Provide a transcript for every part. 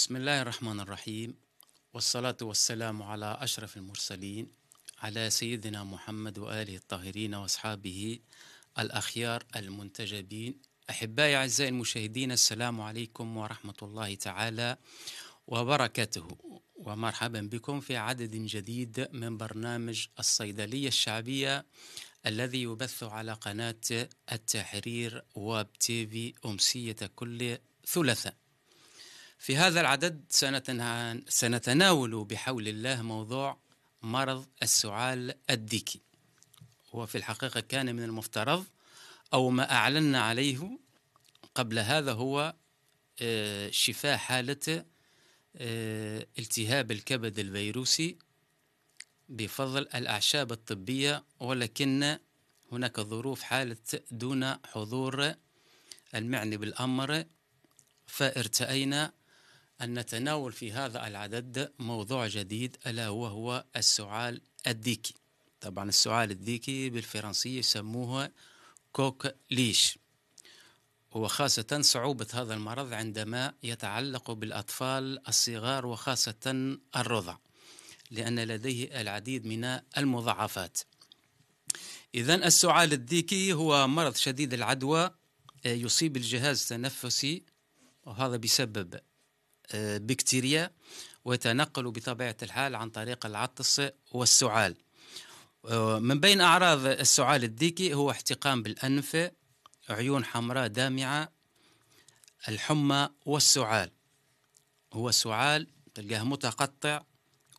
بسم الله الرحمن الرحيم والصلاة والسلام على أشرف المرسلين على سيدنا محمد وآله الطاهرين وأصحابه الأخيار المنتجبين أحبائي أعزائي المشاهدين السلام عليكم ورحمة الله تعالى وبركاته ومرحبا بكم في عدد جديد من برنامج الصيدلية الشعبية الذي يبث على قناة التحرير واب تيفي أمسية كل ثلاثاء في هذا العدد سنتناول بحول الله موضوع مرض السعال الديكي وفي الحقيقة كان من المفترض أو ما أعلنا عليه قبل هذا هو آه، شفاء حالة آه، التهاب الكبد الفيروسي بفضل الأعشاب الطبية ولكن هناك ظروف حالة دون حضور المعني بالأمر فارتأينا أن نتناول في هذا العدد موضوع جديد ألا وهو السعال الديكي طبعا السعال الديكي بالفرنسية يسموها كوك ليش وخاصة صعوبة هذا المرض عندما يتعلق بالأطفال الصغار وخاصة الرضع لأن لديه العديد من المضاعفات إذا السعال الديكي هو مرض شديد العدوى آه، يصيب الجهاز التنفسي وهذا بسبب بكتيريا ويتنقل بطبيعة الحال عن طريق العطس والسعال آه، من بين أعراض السعال الديكي هو احتقان بالأنف عيون حمراء دامعة الحمى والسعال هو سعال تلقاه متقطع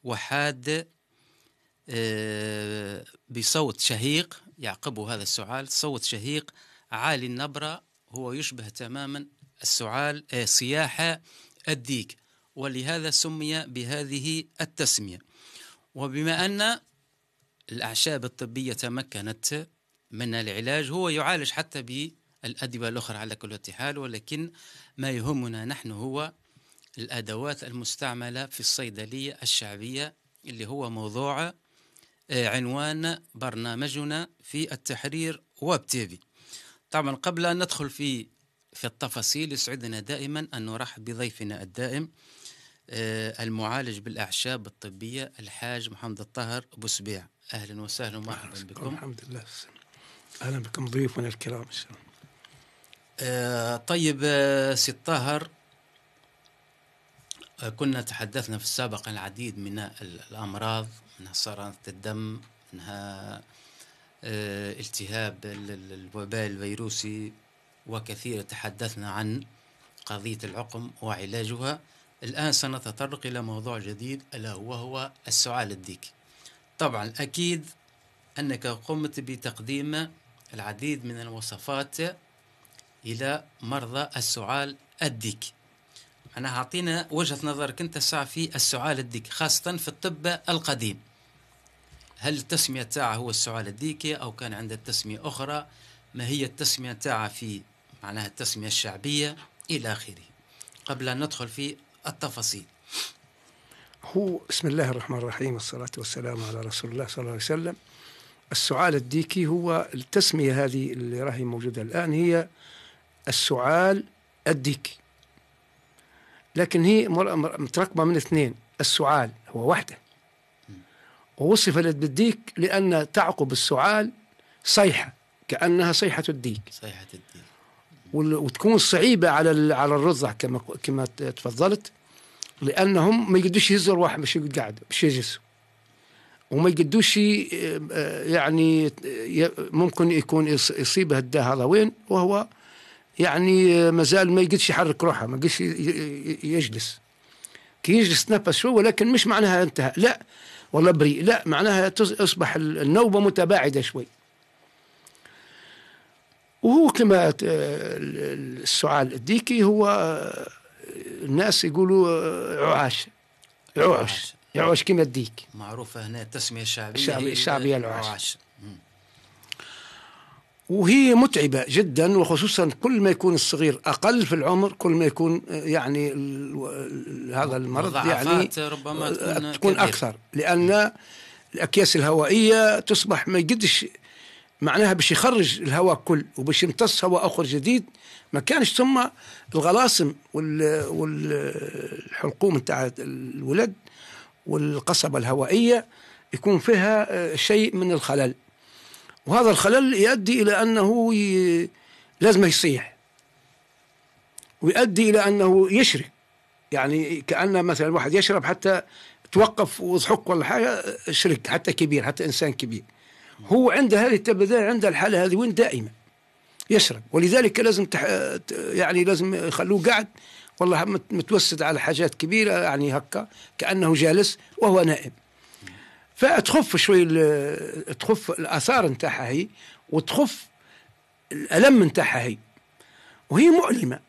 وحاد آه، بصوت شهيق يعقبه هذا السعال صوت شهيق عالي النبرة هو يشبه تماما السعال صياحه آه، الديك ولهذا سمي بهذه التسمية وبما أن الأعشاب الطبية تمكنت من العلاج هو يعالج حتى بالأدوية الأخرى على كل حال ولكن ما يهمنا نحن هو الأدوات المستعملة في الصيدلية الشعبية اللي هو موضوع آه، عنوان برنامجنا في التحرير وابتيبي طبعا قبل أن ندخل في في التفاصيل يسعدنا دائما أن نرحب بضيفنا الدائم آه، المعالج بالأعشاب الطبية الحاج محمد الطاهر أبو سبيع أهلا وسهلا ومرحبا بكم الحمد لله أهلا بكم ضيوفنا الكرام إن شاء الله آه، طيب آه، سي الطاهر كنا تحدثنا في السابق عن العديد من الأمراض منها سرطان الدم منها التهاب الوباء الفيروسي وكثير تحدثنا عن قضية العقم وعلاجها الآن سنتطرق إلى موضوع جديد ألا وهو السعال الديكي طبعا أكيد أنك قمت بتقديم العديد من الوصفات إلى مرضى السعال الديكي أنا أعطينا وجهة نظرك أنت الساعة في السعال الديكي خاصة في الطب القديم هل التسمية تاعه هو السعال الديكي أو كان عنده تسمية أخرى ما هي التسمية تاعه في معناها التسمية الشعبية إلى آخره قبل أن ندخل في التفاصيل هو بسم الله الرحمن الرحيم والصلاة والسلام على رسول الله صلى الله عليه وسلم السعال الديكي هو التسمية هذه اللي راهي موجودة الآن هي السعال الديكي لكن هي متركبة من اثنين السعال هو وحده ووصف بالديك لأن تعقب السعال صيحة كأنها صيحة الديك صيحة الديك وتكون صعيبه على على الرضع كما كما تفضلت لانهم ما يقدوش يهزوا واحد باش يقعد قاعد باش يجلسوا وما يقدوش آه، يعني ممكن يكون يصيبه هذا وين وهو يعني مازال ما يقدش يحرك روحه ما يقدش يجلس كي يجلس تنفس شوي ولكن مش معناها انتهى لا والله بريء لا معناها تصبح النوبه متباعده شوي وهو كما آه، السعال الديكي هو آه، الناس يقولوا آه، ععاش ععش يعوش كما الديك معروفة هنا التسمية الشعبية الشعبية, الشعبية وهي متعبة جدا وخصوصا كل ما يكون الصغير أقل في العمر كل ما يكون يعني هذا المرض يعني ربما تكون, تكون أكثر لأن الأكياس الهوائية تصبح ما يقدش معناها باش يخرج الهواء كل وباش يمتص هواء اخر جديد ما كانش ثم الغلاصم والحلقوم نتاع الولد والقصبه الهوائيه يكون فيها آه، شيء من الخلل وهذا الخلل يؤدي الى انه ي... لازم يصيح ويؤدي الى انه يشري يعني كان مثلا الواحد يشرب حتى توقف وضحك ولا حاجه آه، شرك حتى كبير حتى انسان كبير هو عنده هذه التبذير عنده الحالة هذه وين دائمة يشرب ولذلك لازم تح... يعني لازم يخلوه قاعد والله متوسد على حاجات كبيرة يعني هكا كأنه جالس وهو نائم فتخف شوي تخف الآثار نتاعها هي وتخف الألم نتاعها هي وهي مؤلمة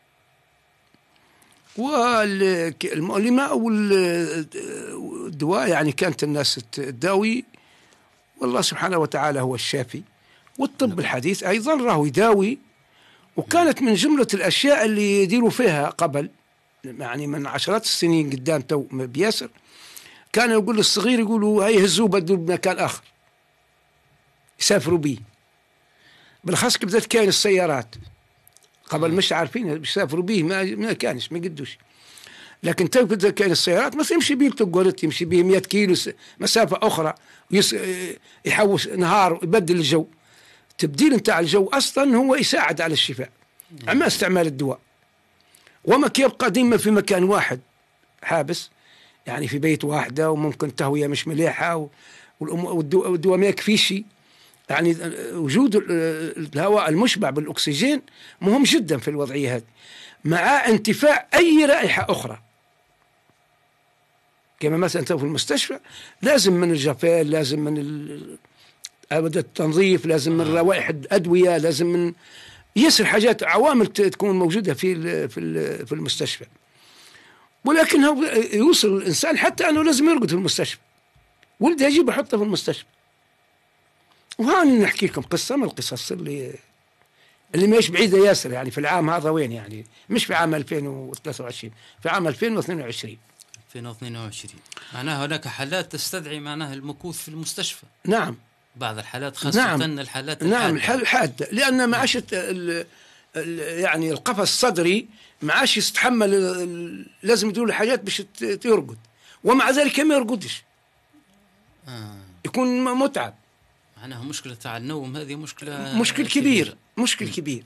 والمؤلمة والدواء يعني كانت الناس تداوي والله سبحانه وتعالى هو الشافي والطب الحديث أيضا راهو يداوي وكانت من جملة الأشياء اللي يديروا فيها قبل يعني من عشرات السنين قدام تو بياسر كان يقول للصغير يقولوا هاي هزوه بدوا بمكان آخر يسافروا به بالخاص بدات كاين السيارات قبل مش عارفين يسافروا به ما, ما كانش ما قدوش لكن تنفذ ذكاء السيارات ما يمشي به التجولت يمشي به 100 كيلو مسافه اخرى يحوش نهار يبدل الجو التبديل نتاع الجو اصلا هو يساعد على الشفاء اما استعمال الدواء وما يبقى ديما في مكان واحد حابس يعني في بيت واحده وممكن التهويه مش مليحه والدواء ما يكفيش يعني وجود الهواء المشبع بالاكسجين مهم جدا في الوضعيه هذه مع انتفاء اي رائحه اخرى كما مثلا في المستشفى لازم من الجفال لازم من أبدا التنظيف لازم من آه. روائح الادويه لازم من يسر حاجات عوامل تكون موجوده في في في المستشفى ولكن هو يوصل الانسان حتى انه لازم يرقد في المستشفى ولده يجيب يحطه في المستشفى وهاني نحكي لكم قصه من القصص اللي اللي مش بعيده ياسر يعني في العام هذا وين يعني مش في عام 2023 في عام 2022 2022 معناها هناك حالات تستدعي معناها المكوث في المستشفى نعم بعض الحالات خاصة نعم. الحالات نعم، الحادة. نعم الحالة الحادة لأن ما عادش يعني القفص الصدري ما عادش يتحمل لازم يدور له حاجات باش يرقد ومع ذلك ما يرقدش آه. يكون متعب معناها مشكلة تاع النوم هذه مشكلة مشكل كبير مشكل كبير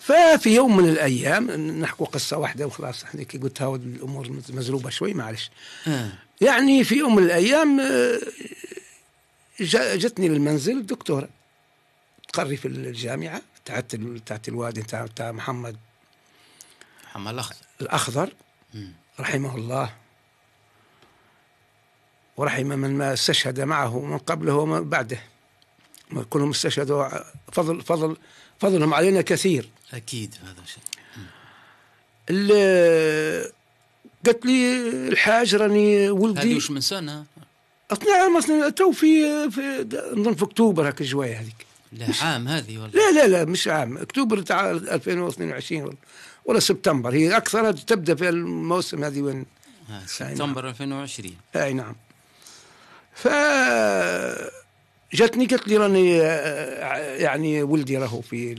ففي يوم من الايام نحكوا قصه واحده وخلاص احنا كي قلتها الامور مزروبه شوي معلش آه. يعني في يوم من الايام آه، جتني للمنزل دكتوره تقري في الجامعه تاعت تاعت الوادي تاع تاع محمد محمد الاخضر الاخضر رحمه الله ورحم من ما استشهد معه من قبله ومن بعده كلهم استشهدوا فضل فضل فضلهم علينا كثير اكيد هذا شيء قالت لي الحاج راني ولدي هذه وش من سنه؟ اثناء مثلا تو في, في نظن في اكتوبر هكا الجوايه هذيك لا عام هذه ولا لا لا لا مش عام اكتوبر تاع 2022 ولا, ولا سبتمبر هي اكثر تبدا في الموسم هذه وين آه، نعم. سبتمبر 2020 اي نعم ف جاتني قالت لي راني آه، آه، يعني ولدي راهو في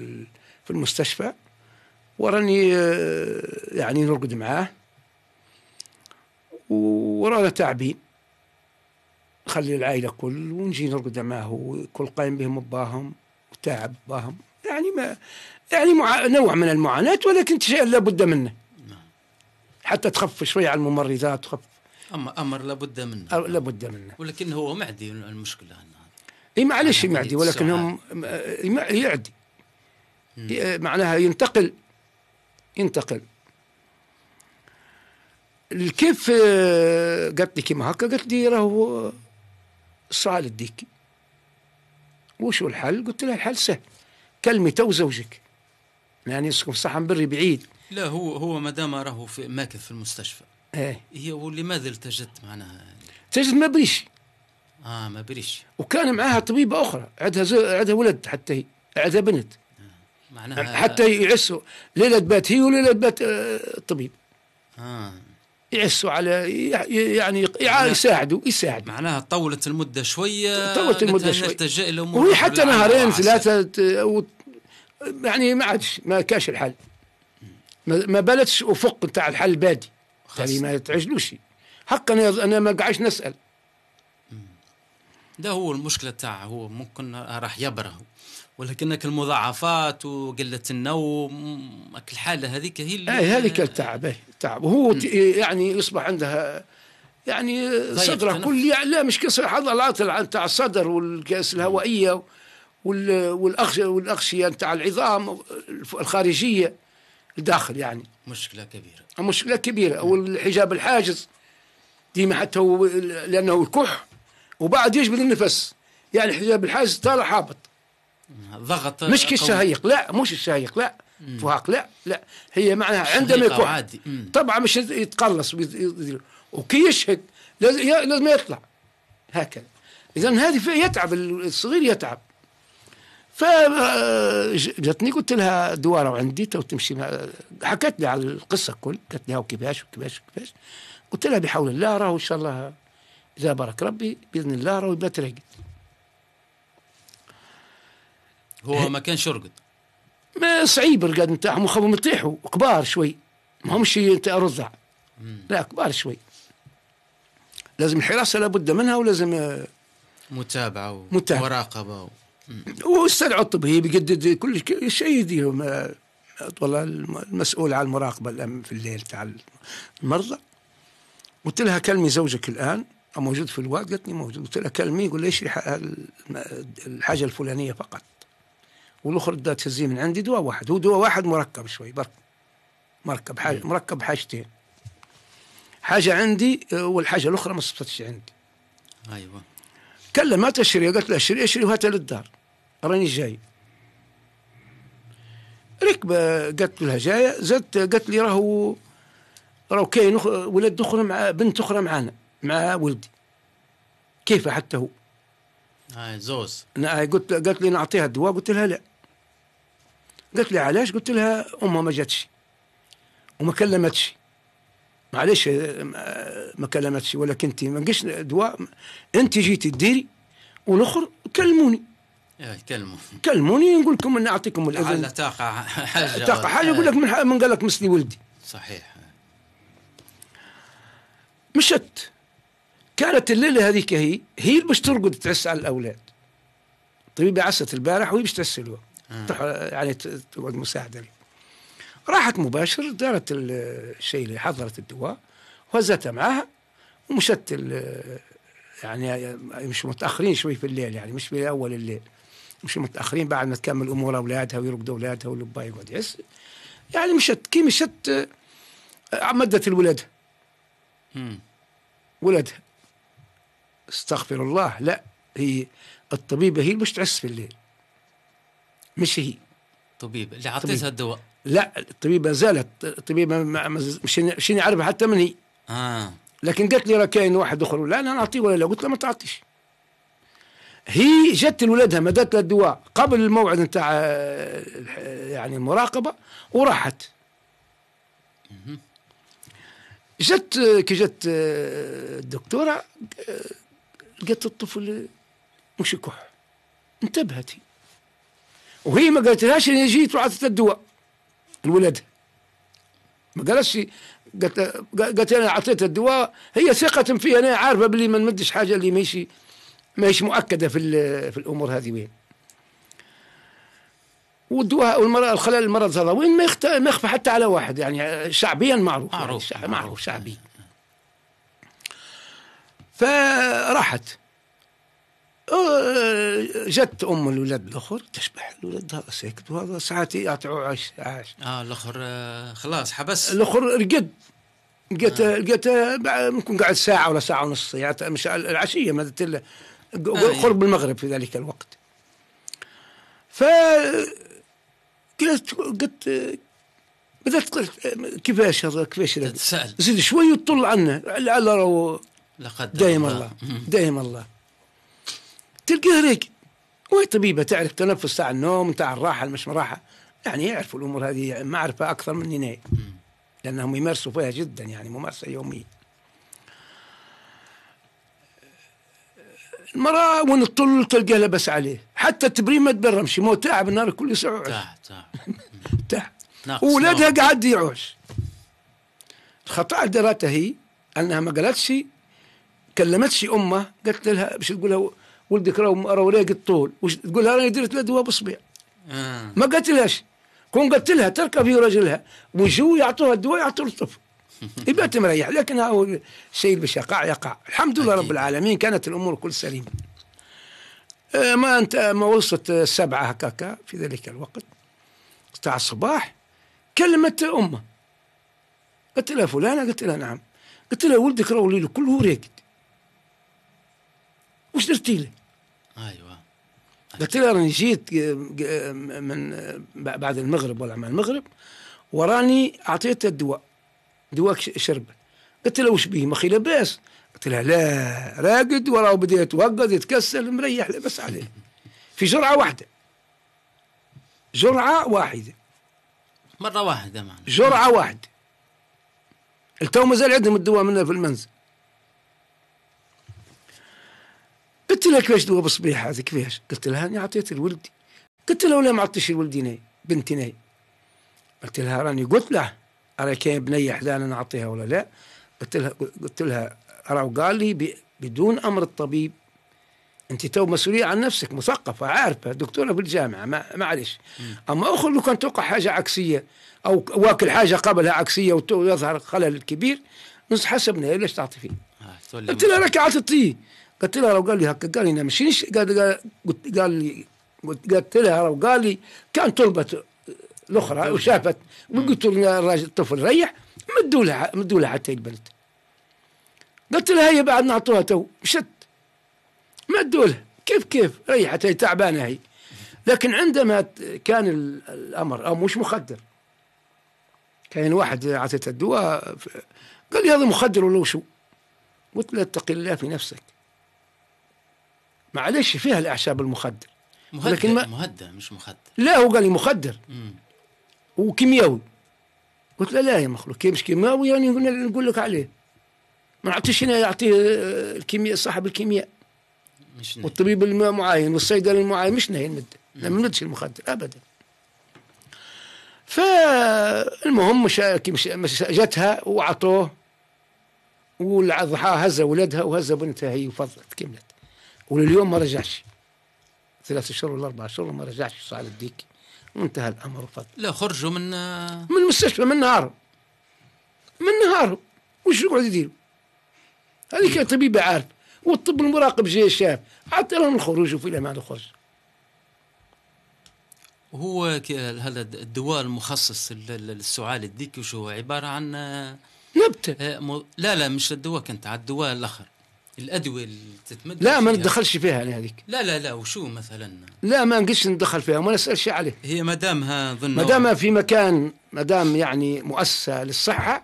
في المستشفى وراني آه، يعني نرقد معاه ورانا تعبين خلي العائله كل ونجي نرقد معاه وكل قايم بهم باهم وتعب باهم يعني ما يعني مع نوع من المعاناه ولكن شيء لابد منه نعم. حتى تخف شويه على الممرضات تخف اما امر لابد منه لابد منه ولكن هو معدي المشكله هنا اي معلش معدي ولكنهم آه، يعدي إيه، معناها ينتقل ينتقل كيف آه، قالت لي كيما هكا قالت لي راهو آه، صال الديك وشو الحل قلت لها الحل سهل كلمي تو زوجك يعني نسكن صح بري بعيد لا هو هو ما دام راهو في ماكث في المستشفى ايه هي ولماذا التجت معناها التجت ما بريش اه ما بريش وكان معاها طبيبه اخرى عندها زو... عندها ولد حتى هي عندها بنت آه، معناها يعني حتى يعسوا ليله بات هي وليله بات آه، الطبيب اه يعسوا على يعني يساعدوا يساعدوا معناها طولت المده شويه آه، طولت المده شويه نلتجا الى حتى نهارين ثلاثه و... يعني ما عادش ما كاش الحل ما بالتش افق نتاع الحل بادي يعني ما تعجلوش حقا انا ما قعدش نسال ده هو المشكله تاعه هو ممكن راح يبره ولكنك المضاعفات وقله النوم الحاله هذيك هي اللي آه هذيك التعب آه التعب وهو يعني يصبح عندها يعني صدره كل لا مش كسر عضلات تاع الصدر والكاس الهوائيه والاغشيه والاغشيه تاع العظام الخارجيه الداخل يعني مشكله كبيره مشكله كبيره والحجاب الحاجز ديما حتى هو لانه الكح وبعد يجبد النفس يعني حجاب الحاجز طالع حابط ضغط مش كالشهيق لا مش الشهيق لا فهاق لا لا هي معناها عندما يكون عادي. طبعا مش يتقلص وكي يشهد لازم يطلع هكذا اذا هذه يتعب الصغير يتعب فجتني قلت لها دوارة عندي تو تمشي حكت لي على القصة كل قالت لي وكيفاش وكيفاش وكيفاش قلت لها بحول الله راه إن شاء الله إذا بارك ربي بإذن الله راهو يبات راقد هو ما كانش يرقد ما صعيب الرقاد نتاعهم وخافوا يطيحوا كبار شوي ما همش نتاع رضع لا كبار شوي لازم الحراسه لابد منها ولازم آه، متابعه ومراقبه و... واستدعوا الطبيب يجدد كل شيء يديهم آه، والله المسؤول على المراقبه الان في الليل تاع المرضى قلت لها كلمي زوجك الان موجود في الواد قالت لي موجود قلت لها كلميه يقول لي اشري الحاجه الفلانيه فقط والاخر تهزيه من عندي دواء واحد هو دواء واحد مركب شوي برك مركب حاجة إيه. مركب حاجتين حاجه عندي آه، والحاجه الاخرى ما صفتش عندي ايوه كلمتها اشري قالت لها اشري اشري وهات للدار راني جاي ركبه قالت لها جايه زدت قالت لي راهو راهو كاين ولد اخرى مع بنت اخرى معانا مع ولدي كيف حتى هو هاي زوز قلت قالت لي نعطيها الدواء قلت لها لا قالت لي علاش قلت لها امها ما جاتش وما كلمتش معلش آه، ما كلمتش ولكن انت ما نقش دواء انت جيتي ديري والاخر كلموني إيه، كلموني كلموني نقول لكم ان اعطيكم الاذن تقع حاجه تقع حاجه يقول لك من, من قال لك مسلي ولدي صحيح مشت كانت الليله هذيك هي هي اللي باش ترقد تعس على الاولاد طبيبة عست البارح وهي باش له آه. يعني تقعد مساعده لي. راحت مباشر دارت الشيء اللي حضرت الدواء وهزتها معاها ومشت يعني مش متاخرين شوي في الليل يعني مش في اول الليل مش متاخرين بعد ما تكمل امور اولادها ويرقدوا اولادها والبا يقعد يحس يعني مشت كي مشت آه، مدت الولد ولدها استغفر الله لا هي الطبيبة هي مش تعس في الليل مش هي طبيبة اللي عطيتها الدواء لا الطبيبة زالت الطبيبة مش يعرف حتى من هي آه. لكن قالت لي راه كاين واحد اخر لا انا نعطيه ولا لا قلت لها ما تعطيش هي جت لولادها مدت لها الدواء قبل الموعد نتاع آه، يعني المراقبه وراحت جت كي جت آه، الدكتوره آه، لقيت الطفل مش كح انتبهت وهي ما قالتلهاش اني جيت وعطت الدواء الولد ما قالتش قالت قالت انا اعطيتها الدواء هي ثقة في انا عارفه بلي ما نمدش حاجه اللي ماشي ماهيش مؤكده في في الامور هذه وين والدواء والمرض الخلل المرض هذا وين ما يخفى حتى على واحد يعني شعبيا معروف يعني معروف, يعني معروف, معروف شعبي فراحت أه، جت ام الولد الاخر تشبح الولد هذا ساكت وهذا ساعات يعطيو عش عش اه الاخر آه، خلاص حبس الاخر رقد لقيت آه. لقيت آه، ممكن قعد ساعه ولا ساعه ونص يعني مش العشيه مالت آه قرب يعني. المغرب في ذلك الوقت ف قلت قلت بدات كيفاش هذا كيفاش تتساءل زيد شوي وتطل عنه لعل راهو لقد دائما الله دائما الله تلقاه راقد وهي طبيبة تعرف تنفس تاع النوم تاع الراحة مش راحة يعني يعرفوا الأمور هذه يعني معرفة أكثر مني ناي لأنهم يمارسوا فيها جدا يعني ممارسة يومية المرأة وين الطل تلقى لبس عليه حتى التبريم ما تبرمش مو تعب النهار كل يسعوش تعب تعب تعب وولادها قاعد يعوش الخطأ اللي هي أنها ما قالتش كلمتش امه قالت لها باش تقول لها ولدك راه وريق الطول طول وش تقول لها راني درت له دواء بصبيع آه. ما قالت لهاش كون قالت لها تركب في رجلها وجو يعطوها الدواء يعطوا الطفل يبات مريح لكن هو الشيء باش يقع يقع الحمد لله رب العالمين كانت الامور كل سليمه آه، ما انت ما وصلت السبعه هكاكا في ذلك الوقت تاع الصباح كلمت امه قلت لها فلانه قلت لها نعم قلت لها ولدك راه وليده كله راقد مش درتي لي ايوه قلت لها راني جيت آه، آه، من آه، بعد المغرب ولا مع المغرب وراني اعطيته الدواء دواء شرب قلت له وش بيه مخي لاباس قلت لها لا راقد وراه بدا يتوقد يتكسل مريح لاباس عليه في جرعه واحده جرعه واحده مره واحده معنا جرعه واحده التو مازال عندهم الدواء منه في المنزل قلت لها كيفاش دوا بصبيحه هذه كيفاش قلت لها اني عطيت لولدي قلت لها ولا ما عطيتش لولدي بنتي ناي قلت لها راني قلت له راه كاين بنيه حدانا نعطيها ولا لا قلت لها قلت لها راه قال لي بدون امر الطبيب انت تو مسؤوليه عن نفسك مثقفه عارفه دكتوره في الجامعه معلش اما اخر لو كان توقع حاجه عكسيه او واكل حاجه قبلها عكسيه ويظهر خلل كبير نص حسبنا ليش تعطي فيه آه، قلت لها راك عطيتيه قلت لها لو قال لي هكا قال لي انا قال قال قال لي قلت لها لو قال لي كان طلبت الاخرى وشافت قلت وقلت الراجل الطفل ريح مدوا لها مدوا لها حتى البنت قلت لها هي بعد نعطوها تو مشت مدوا لها كيف كيف ريحت هي تعبانه هي لكن عندما كان الامر او مش مخدر كان واحد عطيته الدواء قال لي هذا مخدر ولا شو قلت له اتق الله في نفسك معلش فيها الاعشاب المخدر مهدر لكن ما مهدر مش مخدر لا هو قال لي مخدر مم. وكيمياوي قلت له لا يا مخلوق كيف مش كيماوي يعني نقول لك عليه ما نعطيش هنا يعطيه آه، الكيمياء صاحب الكيمياء مش نهي. والطبيب المعاين والصيدلي المعاين مش نهي لا ما نمدش المخدر ابدا فالمهم مش مش جاتها وعطوه والضحى هز ولدها وهز بنتها هي وفضلت كملت ولليوم ما رجعش ثلاث اشهر ولا اربع اشهر ما رجعش صاع الديك وانتهى الامر فقط لا خرجوا من من المستشفى من نهار من نهار وش يقعد يديروا هذه كان طبيب عارف والطب المراقب جاي شاف حتى لهم الخروج وفي ما الخروج هو هذا الدواء المخصص للسعال الديك وش هو عباره عن نبته آه، لا لا مش الدواء كنت على الدواء الاخر الادويه اللي تتمدد لا ما ندخلش فيها يعني هذيك لا لا لا وشو مثلا لا ما نقدرش ندخل فيها وما نسالش عليه هي ما دامها ظن ما دامها في مكان ما دام يعني مؤسسه للصحه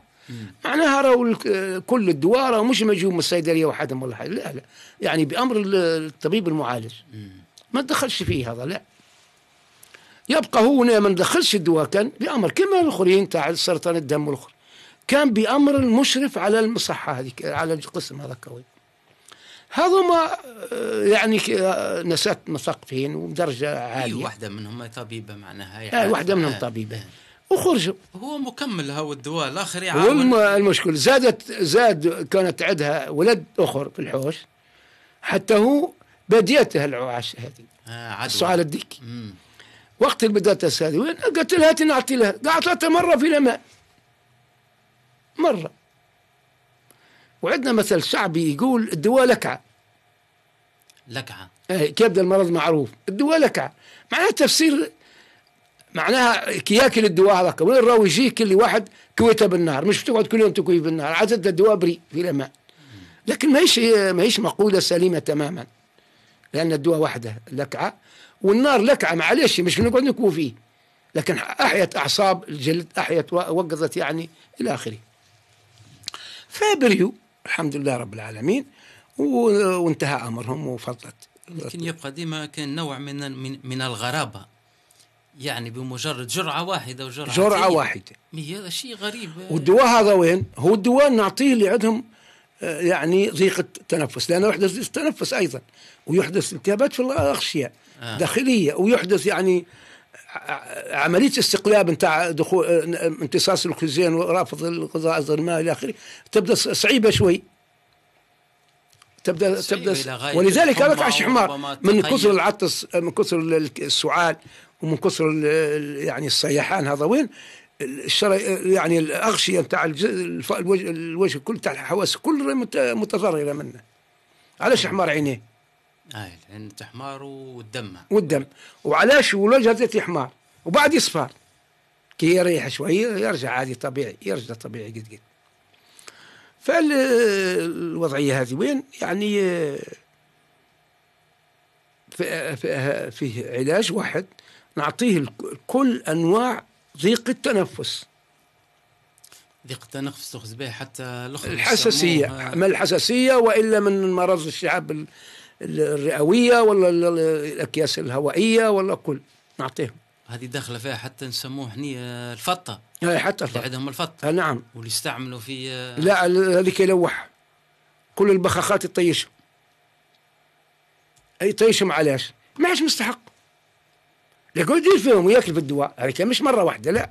معناها راهو كل الدواء راهو مش مجيوب من الصيدليه وحدهم ولا حاجه لا لا يعني بامر الطبيب المعالج ما تدخلش فيه هذا لا يبقى هو ما ندخلش الدواء كان بامر كما الاخرين تاع سرطان الدم والاخر كان بامر المشرف على المصحه هذيك على القسم هذا كوي هذوما آه، يعني آه، نسات مثقفين ودرجة إيه، عاليه أي واحده منهم طبيبه معناها يعني واحده منهم آه. طبيبه وخرجوا هو مكمل هو الدواء الاخر يعاون المشكل زادت زاد كانت عندها ولد اخر في الحوش حتى هو بديت هالعواش هذه آه السؤال الديك وقت اللي بدات هذه قلت لها تنعطي لها قعدت مرة في الماء مرة وعندنا مثل شعبي يقول الدواء لكعة لكعة إيه، كبد المرض معروف الدواء لكعة معناها تفسير معناها كياكل الدواء هذاك وين راهو يجي كل واحد كويته بالنار مش تقعد كل يوم تكوي بالنار عادة الدواء بري في الماء لكن ماهيش ماهيش مقولة سليمة تماما لأن الدواء وحده لكعة والنار لكعة معلش مش نقعد نكوي فيه لكن أحيت أعصاب الجلد أحيت وقظت يعني إلى آخره فابريو الحمد لله رب العالمين وانتهى امرهم وفضلت لكن يبقى ديما كان نوع من من الغرابه يعني بمجرد جرعه واحده وجرعه جرعه واحده هذا شيء غريب والدواء هذا وين؟ هو الدواء نعطيه اللي عندهم آه، يعني ضيق التنفس لانه يحدث ضيق التنفس ايضا ويحدث التهابات في الاغشيه آه. داخليه ويحدث يعني عمليه استقلاب نتاع دخول امتصاص الاكسجين ورافض الغذاء الظلماء الى اخره تبدا صعيبه شوي تبدا تبدا ولذلك ركعش حمار من كثر العطس من كثر السعال ومن كثر يعني الصيحان هذا وين الشرع يعني الاغشيه نتاع الوجه الوجه كل تاع الحواس كل متضرره منه علاش حمار عينيه اي آه، العين تحمر والدم والدم وعلاش الوجه تحمار وبعد يصفر كي يريح شويه يرجع عادي طبيعي يرجع طبيعي قد قد فالوضعيه هذه وين يعني آه، فيه علاج واحد نعطيه كل انواع ضيق التنفس ضيق التنفس تخز به حتى الحساسيه ما الحساسيه والا من مرض الشعب الرئويه ولا الاكياس الهوائيه ولا كل نعطيهم هذه داخله فيها حتى نسموه هني آه، الفطه إيه، حتى الفطه عندهم الفطه آه، نعم واللي يستعملوا في آه، لا هذيك يلوح كل البخاخات يطيشهم اي طيشهم علاش؟ ما عادش مستحق يقعد دير فيهم وياكل في الدواء هذيك مش مره واحده لا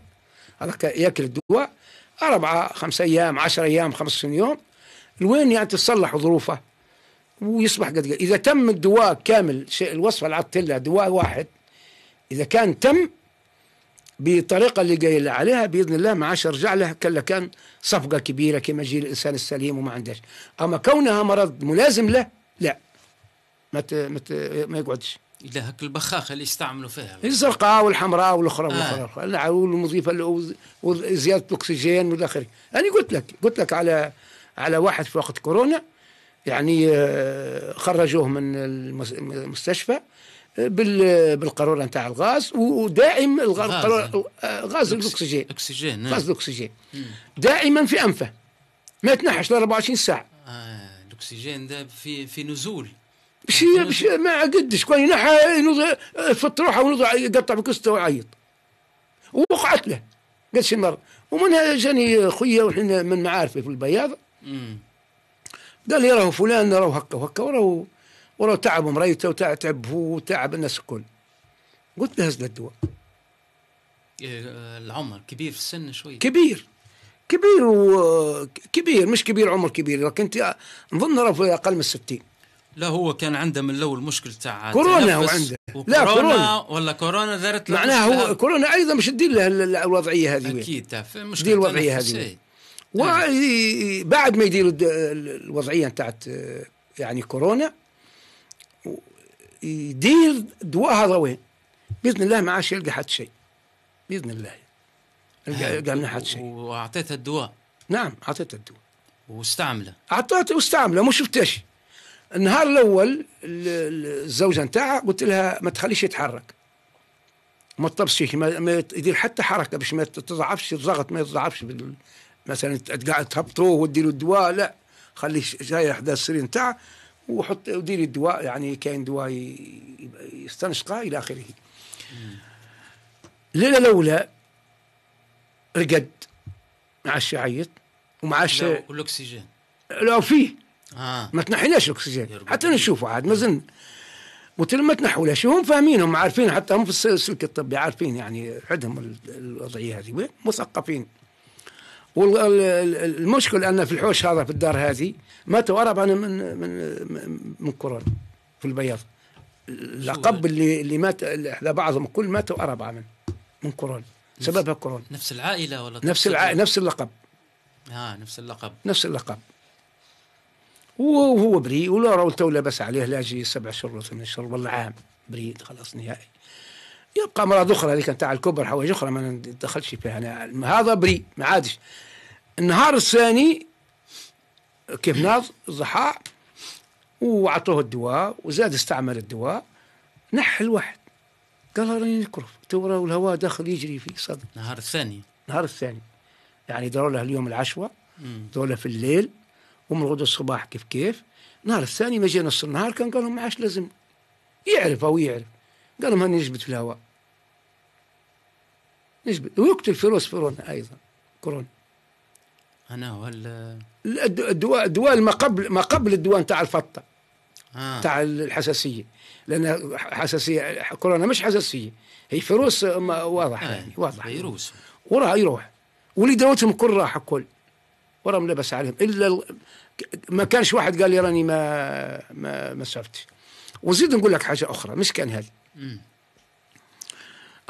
هذاك ياكل الدواء أربعة خمسة أيام عشر أيام خمسة يوم لوين يعني تصلح ظروفه ويصبح قد قد إذا تم الدواء كامل الوصفة اللي عطيت لها دواء واحد إذا كان تم بالطريقة اللي قايل عليها بإذن الله ما عادش رجع لها كلا كان صفقة كبيرة كما يجي الإنسان السليم وما عندهاش أما كونها مرض ملازم له لا ما مت ما, ما يقعدش إذا هك البخاخة اللي يستعملوا فيها الزرقاء والحمراء والأخرى آه. والأخرى آه. والمضيفة وزيادة الأكسجين والآخر أنا قلت لك قلت لك على على واحد في وقت كورونا يعني آه، خرجوه من المستشفى آه، بالقاروره نتاع الغاز ودائم آه، نعم. غاز الاكسجين اكسجين غاز الاكسجين دائما في انفه ما يتنحش ل 24 ساعه آه الاكسجين ده في في نزول مش مش ما قدش كان ينحى ينوض يفط روحه وينوض يقطع بكسته ويعيط ووقعت له قالش المرة ومنها جاني خويا وحنا من معارفي في البياض قال لي راهو فلان راهو هكا وهكا وراهو وراهو تعب مريته وتعب هو وتعب الناس الكل قلت له هز الدواء إيه، العمر كبير في السن شويه كبير كبير وكبير مش كبير عمر كبير لكن انت نظن راه في اقل من 60 لا هو كان عنده من الاول مشكل تاع كورونا هو عنده لا كورونا ولا كورونا دارت له معناها هو كورونا ايضا مش تدير له الوضعيه هذه اكيد مش تدير الوضعيه هذه إيه. وبعد نعم. ما يديروا الوضعيه نتاعت يعني كورونا يدير دواء وين باذن الله ما عادش يلقى حتى شيء باذن الله يلقى نعم. لنا حتى شيء واعطيته الدواء نعم اعطيته الدواء واستعمله اعطيته واستعمله ما شفتش النهار الاول الزوجه نتاعها قلت لها ما تخليش يتحرك ما تطبش ما, ما يدير حتى حركه باش ما تضعفش الضغط ما يتضعفش مثلا قاعد تهبطوه له الدواء لا خليه جاي ذا السرير نتاعه وحط وديري الدواء يعني كاين دواء يستنشقه الى اخره ليله الاولى رقد مع الشعيط ومع والاكسجين لا فيه آه. ما تنحيناش الاكسجين حتى نشوفه عاد مازلنا قلت لهم ما تنحولاش هم فاهمينهم عارفين حتى هم في السلك الطبي عارفين يعني عندهم الوضعيه هذه مثقفين والمشكل ان في الحوش هذا في الدار هذه ماتوا اربعه من من من كورونا في البياض اللقب اللي اللي مات احدى بعضهم كل ماتوا اربعه من من كورونا سببها كورونا نفس العائله ولا نفس العائله نفس اللقب اه نفس اللقب نفس اللقب وهو بريء ولا تو لا بس عليه لا جي سبع شهور ولا ثمان شهور والله عام بريء خلاص نهائي يبقى امراض اخرى هذيك نتاع الكبر حوايج اخرى ما ندخلش فيها انا هذا بري ما عادش النهار الثاني كيف ناض الضحى وعطوه الدواء وزاد استعمل الدواء نحى الواحد قال راني نكرف تو الهواء داخل يجري في صدر النهار الثاني النهار الثاني يعني داروا له اليوم العشوة داروا له في الليل ومن غدو الصباح كيف كيف النهار الثاني ما جا نص النهار كان قال لهم ما عادش لازم يعرف او يعرف قال لهم هاني نجبد في الهواء نسبة ويقتل فيروس كورونا ايضا كورونا انا ولا الدواء الدواء ما قبل ما قبل الدواء تاع الفطه آه. تاع الحساسيه لان حساسيه كورونا مش حساسيه هي فيروس واضح آه. يعني واضح فيروس وراه يروح واللي داوتهم كل راح الكل وراهم لبس عليهم الا ما كانش واحد قال لي راني ما ما, ما سافت وزيد نقول لك حاجه اخرى مش كان هذا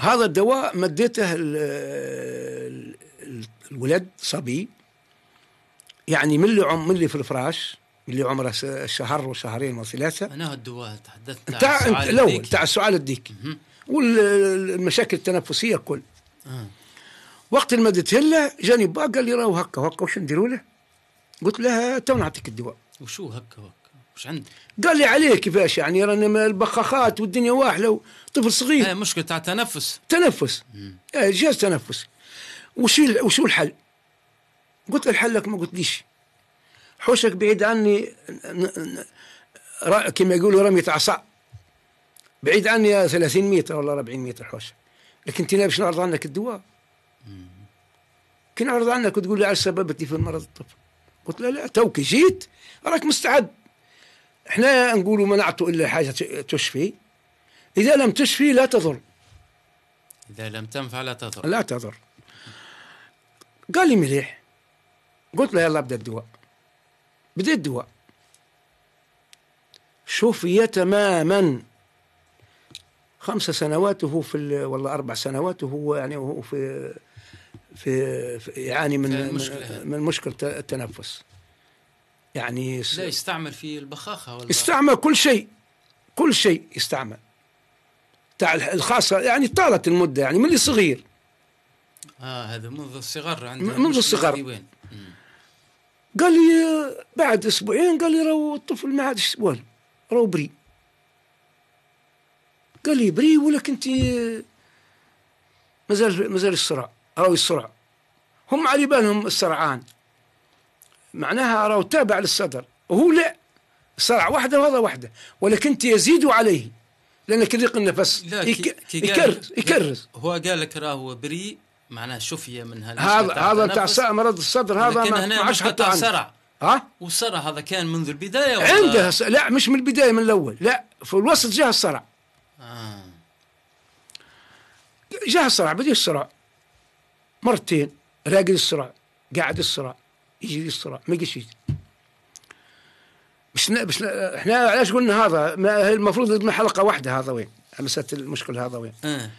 هذا الدواء مديته الولد صبي يعني من اللي عم من اللي في الفراش اللي عمره شهر وشهرين وثلاثه انا الدواء تحدثت تاع لو تاع السعال الديكي والمشاكل التنفسيه كل آه. وقت اللي مدته له جاني با قال لي راهو هكا هكا وش نديروا له؟ قلت له تو نعطيك الدواء وشو هكا هكا؟ وش عندك؟ قال لي عليه كيفاش يعني رانا البخاخات والدنيا واحله طفل صغير. ايه مشكله تاع التنفس. تنفس. ايه جهاز تنفس. وش وشو الحل؟ قلت له الحل لك ما قلتليش. حوشك بعيد عني كما يقولوا رمية عصا بعيد عني 30 متر ولا 40 متر حوشك لكن انت باش نعرض عنك الدواء كي نعرض عنك وتقول لي على سببتي في مرض الطفل قلت له لا توك جيت راك مستعد احنا نقولوا نعطوا الا حاجه تشفي اذا لم تشفي لا تضر اذا لم تنفع لا تضر لا تضر قال لي مليح قلت له يلا ابدا الدواء بدا الدواء شفي تماما خمس سنوات وهو في والله اربع سنوات وهو يعني وهو في في, في يعاني من من مشكله التنفس يعني لا يستعمل في البخاخة ولا استعمل كل شيء كل شيء يستعمل تاع الخاصة يعني طالت المدة يعني من صغير اه هذا منذ الصغر عندنا منذ الصغر وين قال لي بعد اسبوعين قال لي راهو الطفل ما عادش والو راهو بري قال لي بري ولك انت مازال مازال الصرع راهو الصرع هم على بالهم السرعان معناها راهو تابع للصدر وهو لا صرع وحده وهذا وحده ولكن يزيد عليه لان يضيق النفس لا يك... يكرز يكرز هو قال لك راهو بريء معناه شفيه من هذا هذا تاع مرض الصدر هذا ما عادش حتى صرع ها والصرع هذا كان منذ البدايه ولا عنده س... لا مش من البدايه من الاول لا في الوسط جاه الصرع آه. جاه الصرع بدي الصرع مرتين راقد الصرع قاعد الصرع يجي الصراع ما يجيش يجي بس, بس احنا علاش قلنا هذا ما المفروض لنا حلقه واحده هذا وين مسألة المشكل هذا وين أه.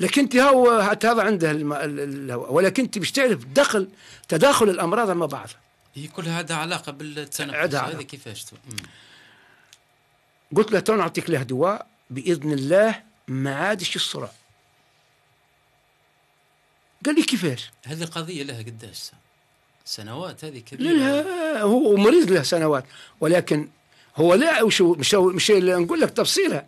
لكن انت هو حتى هذا عنده الهواء ولكن انت مش تعرف دخل تداخل الامراض مع بعضها هي كل هذا علاقه بالتنفس هذا كيفاش قلت له تو نعطيك له دواء باذن الله ما عادش الصراع قال لي كيفاش هذه القضيه لها قداش سنوات هذه كبيرة لها هو مريض له سنوات ولكن هو لا وش مش مش نقول لك تفصيلها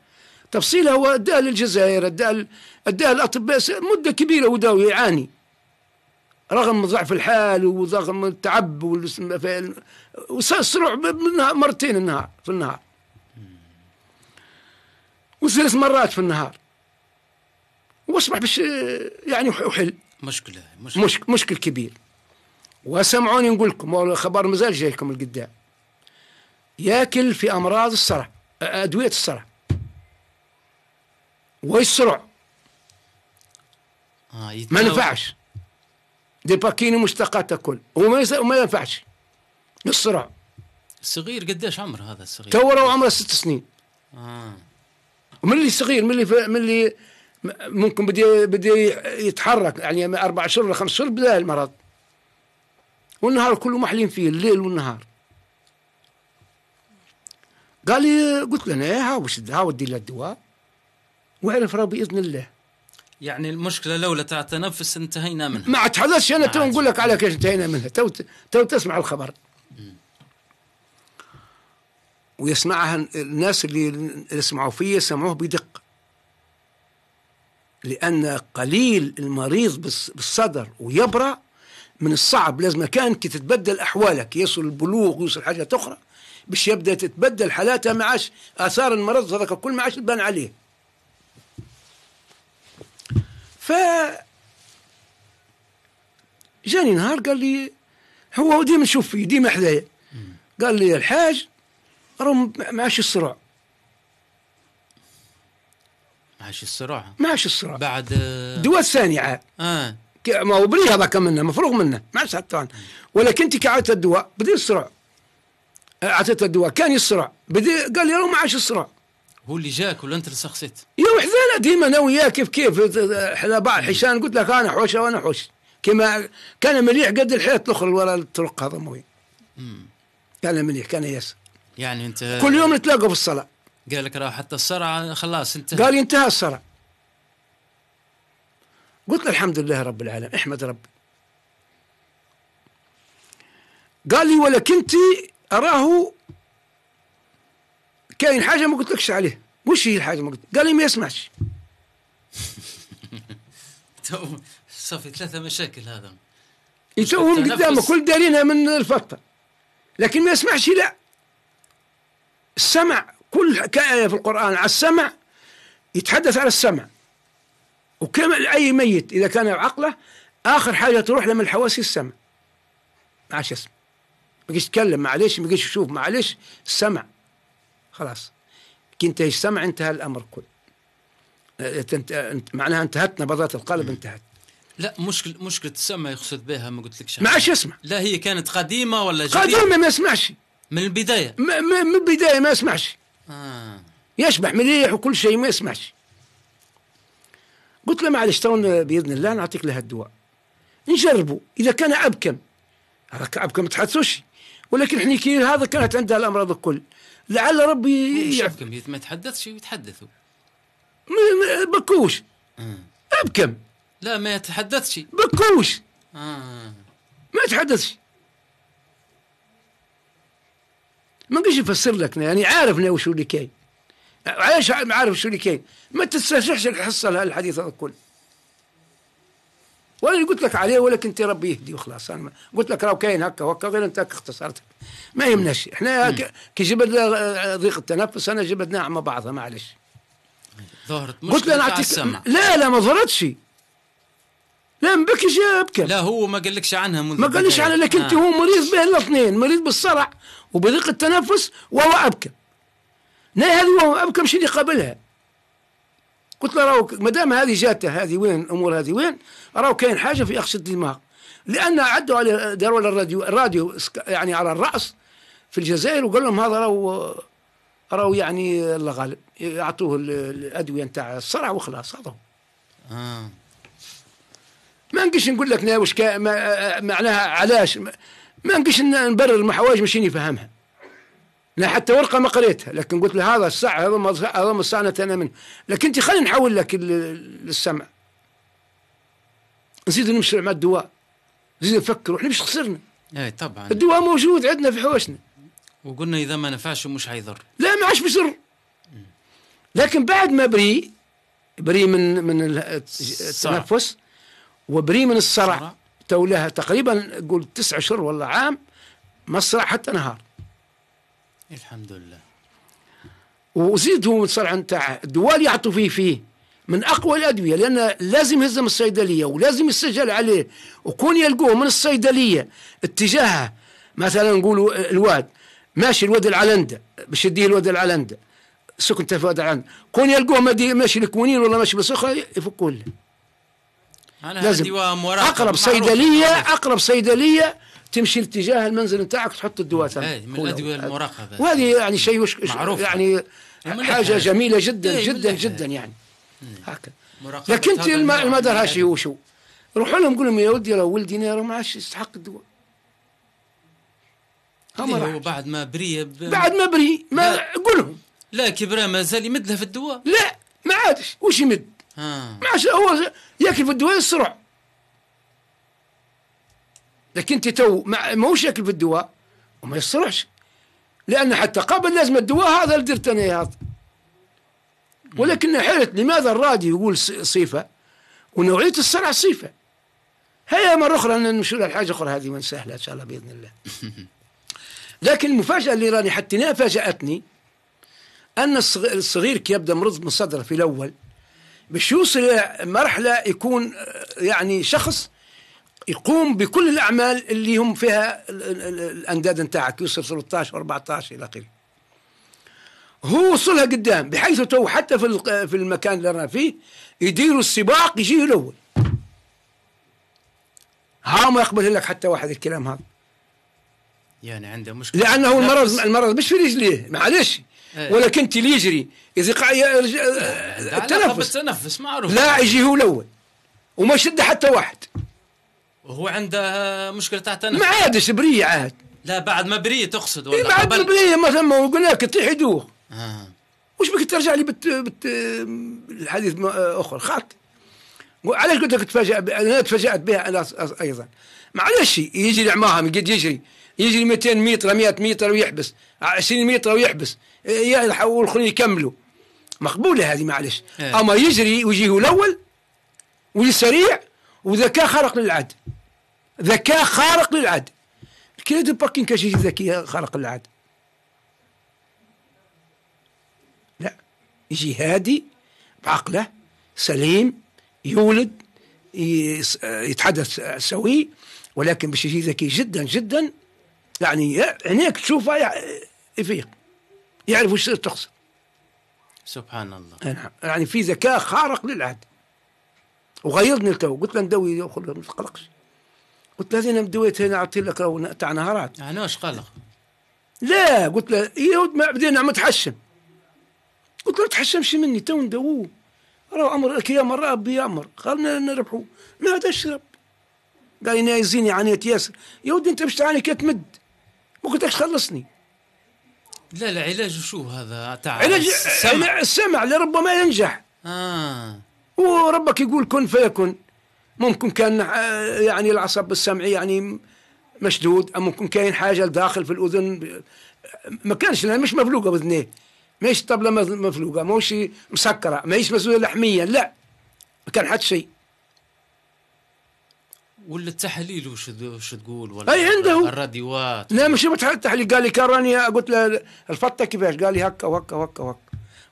تفصيلها هو اداه للجزائر اداه اداه الاطباء مده كبيره وداو يعاني رغم ضعف الحال ورغم التعب وصرع مرتين النهار في النهار وثلاث مرات في النهار واصبح باش يعني وحل مشكله مشكله مشكل كبير وسمعوني نقول لكم الخبر مازال جايكم القدام ياكل في امراض الصرع ادويه الصرع ويسرع آه ما ينفعش دي باكيني مشتقات تاكل وما وما ينفعش الصرع صغير قديش عمر هذا الصغير؟ تو راه عمره ست سنين اه ومن اللي صغير من اللي ممكن بدي بدي يتحرك يعني اربع اشهر ولا خمس اشهر بدا المرض والنهار كله محلين فيه الليل والنهار قال لي قلت له انا إيه، ها وشد ها ودي له الدواء وعرف راه باذن الله يعني المشكله لولا تاع التنفس انتهينا منها ما تحدثش انا تو نقول لك على كيف انتهينا منها تو تو تسمع الخبر ويسمعها الناس اللي يسمعوا فيه يسمعوه بدقه لأن قليل المريض بالصدر ويبرأ من الصعب لازم كان كي تتبدل أحوالك يصل البلوغ يوصل حاجة أخرى باش يبدا تتبدل حالاتها ما عادش اثار المرض هذاك الكل ما عادش تبان عليه ف جاني نهار قال لي هو ديما نشوف فيه ديما حدايا قال لي الحاج راه ما عادش الصراع ما عادش الصراع ما عادش الصراع بعد الدواء عاد اه ما هو بري هذاك منه مفروغ منه ما سعطان ولكن انت عطيت الدواء بدي يسرع اعطيته الدواء كان يسرع بدي قال لي ما عادش يسرع هو اللي جاك ولا انت اللي سخصيت؟ يا وحذانا ديما انا وياه كيف كيف حنا بعض حشان قلت لك انا حوشه وانا حوش كما كان مليح قد الحيط الاخر ولا الطرق هذا موي كان مليح كان ياسر يعني انت كل يوم نتلاقوا في الصلاه قال لك راه حتى الصرع خلاص انتهى قال انتهى الصرع قلت له الحمد لله رب العالمين احمد ربي قال لي ولكنت أراه كاين حاجة ما قلتلكش عليه وش هي الحاجة ما قلت قال لي ما يسمعش صافي ثلاثة مشاكل هذا يتوهم قدامه كل دارينها من الفطة لكن ما يسمعش لا السمع كل حكاية في القرآن على السمع يتحدث على السمع وكما أي ميت إذا كان عقله آخر حاجة تروح له من الحواس السمع ما عادش يسمع ما يجيش يتكلم معليش ما يجيش يشوف معليش السمع خلاص كي انتهى السمع انتهى الأمر كله أه، معناها انتهت نبضات القلب انتهت لا مشكلة مشكلة السمع يقصد بها ما قلت لك ما عادش يسمع لا هي كانت قديمة ولا جديدة قديمة ما يسمعش من البداية من البداية ما يسمعش آه. يشبح مليح وكل شيء ما يسمعش قلت له معلش ترى باذن الله نعطيك لها الدواء نجربوا اذا كان ابكم هذاك ابكم تحدثوش ولكن احنا كي هذا كانت عندها الامراض الكل لعل ربي مش ابكم ما تحدثش يتحدثوا بكوش آه. ابكم لا ما يتحدثش بكوش آه. ما يتحدثش ما نقدرش نفسر لك يعني عارف انا وش اللي كاين عايش عارف شو اللي كاين ما تسترجعش الحصه الحديث هذا الكل وانا قلت لك عليه ولكن انت ربي يهدي وخلاص انا قلت لك راه كاين هكا وهكا غير انت اختصرت ما يهمناش احنا كي جبدنا ضيق التنفس انا جبدناها مع بعضها معلش ظهرت قلت له نعطيك لا لا ما ظهرتش لا ما بكيش بكى لا هو ما قالكش عنها منذ ما قالش عنها لكن آه. هو مريض به الاثنين مريض بالصرع وبضيق التنفس وهو ابكى لا هذا هو ابكم شيء اللي قبلها قلت له راهو ما دام هذه جاته هذه وين الامور هذه وين راهو كاين حاجه في اقصى الدماغ لان عدوا على داروا على الراديو الراديو يعني على الراس في الجزائر وقال لهم هذا راهو راهو يعني الله غالب يعطوه الادويه نتاع الصرع وخلاص هذا هو. آه. ما نقش نقول لك واش معناها علاش ما نقش نبرر ما حوايج ماشي نفهمها لا حتى ورقة ما قريتها لكن قلت له هذا الساعة هذا ما أنا منه لكن أنت خلينا نحول لك السمع نزيد نمشي مع الدواء نزيد نفكر وإحنا مش خسرنا اي طبعا الدواء موجود عندنا في حوشنا وقلنا إذا ما نفعش مش حيضر لا ما عادش بيضر لكن بعد ما بري بري من من التنفس وبري من الصرع تو لها تقريبا قول تسعة اشهر ولا عام ما الصرع حتى نهار الحمد لله وزيدهم الصرع نتاع اللي يعطوا فيه فيه من اقوى الادويه لان لازم يهزم الصيدليه ولازم يسجل عليه وكون يلقوه من الصيدليه اتجاهه مثلا نقولوا الواد ماشي الواد العلنده باش يديه الواد العلنده سكن الواد عن كون يلقوه ماشي الكونين ولا ماشي بسخرة يفكوا له لازم اقرب صيدليه اقرب صيدليه تمشي لاتجاه المنزل نتاعك تحط الدواء الدواسات من الادويه المراقبه وهذه يعني شيء وش معروف يعني إيه، حاجه جميله جدا إيه، جدا جدا يعني إيه. هكا لكن انت ما دارهاش شو روحوا لهم قول لهم يا ولدي راه ولدي راه ما عادش يستحق الدواء هو بعد ما بري بعد ما بري ما قول لهم لا كبره ما زال يمد له في الدواء لا ما عادش وش يمد آه. ما عادش هو ياكل في الدواء يصرع لكن انت تو مع مو شكل في الدواء وما يصلحش لان حتى قبل لازم الدواء هذا اللي درت انا هذا ولكن حيرت لماذا الرادي يقول صفه ونوعيه الصنع صفه هيا مره اخرى نمشوا حاجه اخرى هذه من سهله ان شاء الله باذن الله لكن المفاجاه اللي راني حتى فاجاتني ان الصغير كي يبدا مرض من صدره في الاول باش يوصل مرحله يكون آه، يعني شخص يقوم بكل الاعمال اللي هم فيها الانداد نتاعك يوصل 13 و14 الى اخره هو وصلها قدام بحيث تو حتى في في المكان اللي رانا فيه يديروا السباق يجي الاول ها ما يقبل لك حتى واحد الكلام هذا يعني عنده مشكله لانه المرض المرض مش في رجليه معلش إيه. ولكن اللي يجري اذا التنفس التنفس معروف لا يجي هو الاول وما شد حتى واحد هو عنده مشكله تاع تنفس ما عادش بري عاد لا بعد ما بري تقصد ولا إيه بعد ما بري ما ثم قلنا لك تطيح آه. وش بك ترجع لي بت, بت... الحديث اخر خط علاش قلت لك تفاجأ ب... انا تفاجأت بها انا ايضا معلش يجري لعماها من قد يجري يجري 200 متر 100 متر ويحبس 20 متر ويحبس إيه، والخلين يكملوا مقبوله هذه معلش إيه. اما يجري ويجي هو الاول ويسريع وذكاء خارق للعد ذكاء خارق للعاد كلا دو باركين كاش ذكي خارق للعاد لا يجي هادي بعقله سليم يولد يتحدث سوي ولكن باش يجي ذكي جدا جدا يعني عينيك تشوفه يفيق يعرف وش تقصد سبحان الله نعم يعني في ذكاء خارق للعاد وغيرني تو قلت له ندوي يا ما تقلقش قلت له زين بدويت هنا عطي لك تاع نهارات عناش آه، قلق لا قلت له إيه، ود ما بدينا عم تحشم قلت له تحشمش مني تو نداووه راه امر كي مره ربي امر خلنا نربحو ما هذا اشرب قال لي نايزيني عانيت ياسر يا ودي انت باش تعاني كتمد ما قلتلكش خلصني لا لا علاج شو هذا تاع علاج السمع, السمع لربما ينجح اه وربك يقول كن فيكن ممكن كان آه، يعني العصب السمعي يعني مشدود أو ممكن كاين حاجة داخل في الأذن ما كانش لأن مش مفلوقة بذنيه ماهيش طبلة مفلوقة ماهوش مسكرة ماهيش مسؤولة لحمية لا ما كان حتى شيء ولا التحليل وش وش تقول ولا اي عنده الراديوات لا مش التحليل قال لي كان راني قلت له الفطه كيفاش قال لي هكا وهكا وهكا وهكا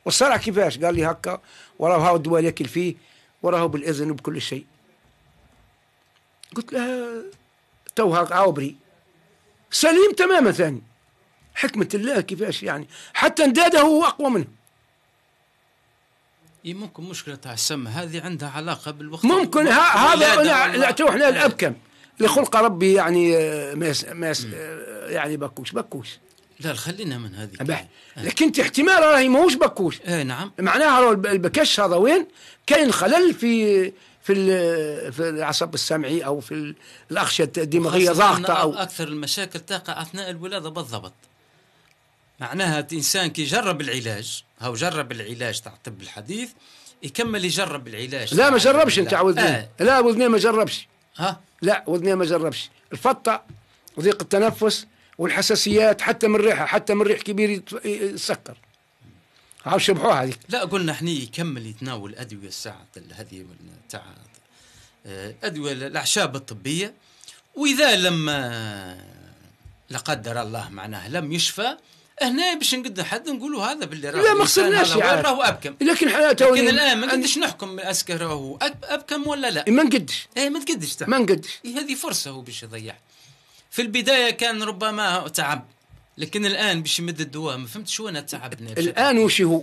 والصرع كيفاش قال لي هكا وراه هاو الدواء ياكل فيه وراه بالاذن وبكل شيء قلت لها توها عوبري سليم تماما ثاني حكمة الله كيفاش يعني حتى نداده هو أقوى منه ممكن مشكلة تاع السم هذه عندها علاقة بالوقت ممكن هذا تو احنا إيه. الأبكم لخلق ربي يعني آه، ماس ماس آه، يعني بكوش بكوش لا خلينا من هذه أه. لكن احتمال راهي ماهوش بكوش اي نعم معناها البكش هذا وين كاين خلل في في في العصب السمعي او في الاغشيه الدماغيه ضاغطه او اكثر المشاكل تقع اثناء الولاده بالضبط معناها الانسان كي جرب العلاج هاو جرب العلاج تاع الطب الحديث يكمل يجرب العلاج لا ما جربش انت وذني آه. لا وذني ما جربش ها لا وذني ما جربش الفطه وضيق التنفس والحساسيات حتى من الريحه حتى من ريح كبير يسكر عاوش يربحوها هذه لا قلنا احنا يكمل يتناول ادويه الساعه هذه تاع آه، ادويه الاعشاب الطبيه واذا لما آه، لا قدر الله معناه لم يشفى هنا باش نقد حد نقولوا هذا باللي راه لا ما خسرناش يعني. راهو ابكم لكن حنا لكن الان ما نقدش نحكم اسكر راهو ابكم ولا لا إيه، ما نقدش اي ما نقدش ما نقدش إيه، هذه فرصه هو باش يضيع في البدايه كان ربما تعب لكن الان باش يمد الدواء ما فهمت شو انا تعبنا الان وش هو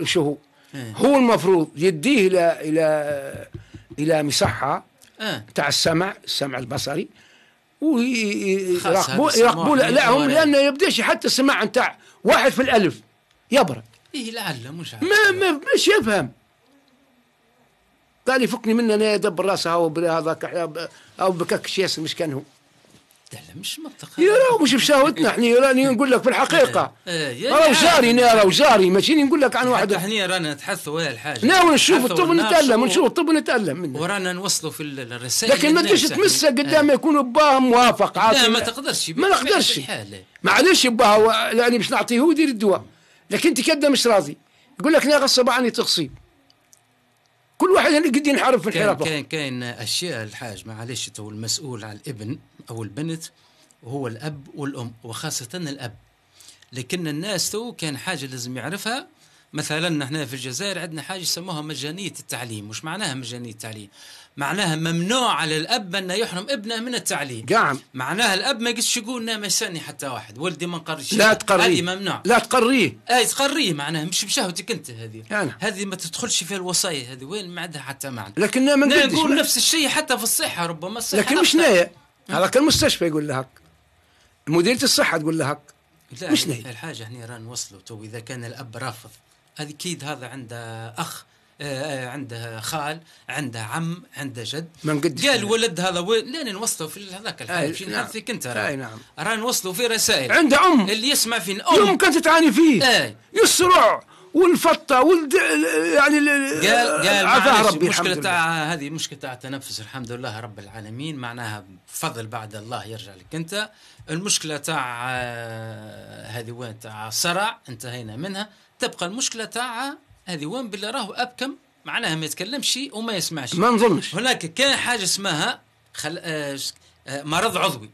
وش هو إيه. هو المفروض يديه الى الى الى مصحه آه. تاع السمع السمع البصري ويراقبوا يراقبوا لا هم لان يبداش حتى السماع نتاع واحد في الالف يبرد ايه لعله مش عارف ما, ما مش يفهم قال يفكني منه انا يدبر راسه او هذاك او بكك شيء مش كان هو لا لا مش منطق يرى مش بشهوتنا احنا راني نقول لك بالحقيقه إيه، راهو جاري انا راهو جاري ماشي نقول لك عن واحد احنا رانا نتحثوا هاي الحاجه لا ونشوف الطب ونتالم ونشوف الطب ونتالم منه ورانا نوصلوا في الرسائل لكن ما تجيش تمسها إيه. قدام يكون باها موافق عاطي لا ما تقدرش ما نقدرش معلش باها لاني باش نعطيه هو يدير الدواء لكن انت كذا مش راضي يقول لك لا غصب عني تغصيب كل واحد اللي قد ينحرف في الحرافه كاين كاين اشياء الحاج معلش تو المسؤول على الابن أو البنت هو الأب والأم وخاصة الأب لكن الناس تو كان حاجة لازم يعرفها مثلا نحن في الجزائر عندنا حاجة يسموها مجانية التعليم وش معناها مجانية التعليم معناها ممنوع على الأب أن يحرم ابنه من التعليم جعم. معناها الأب ما يقدرش يقول لا ما يسالني حتى واحد ولدي ما نقريش لا تقريه ممنوع لا تقريه أي تقريه معناها مش بشهوتك أنت هذه يعني. هذه ما تدخلش فيها الوصايا هذه وين ما عندها حتى معنى لكن ما نقول نفس الشيء حتى في الصحة ربما الصحة لكن مش ناية هذاك المستشفى يقول لهك مديرة الصحه تقول لهك لا مش نهي الحاجه هنا راه نوصلوا تو اذا كان الاب رافض اكيد هذا عنده اخ آه، آه، عنده خال عنده عم عنده جد ما نقدش قال ولد هذا وين لين نوصلوا في هذاك الحال في نعم. انت راه اي نعم راه نوصلوا في رسائل عنده ام اللي يسمع في ام يمكن تتعاني فيه اي يسرع والفطه والد... يعني قال قال عفاه ربي المشكله تاع هذه مشكله تاع التنفس الحمد لله رب العالمين معناها فضل بعد الله يرجع لك انت المشكله تاع هذه وين تاع صرع انتهينا منها تبقى المشكله تاع هذه وين بالله راهو ابكم معناها ما يتكلمش وما يسمعش ما نظنش هناك كان حاجه اسمها خل... آه، آه، مرض عضوي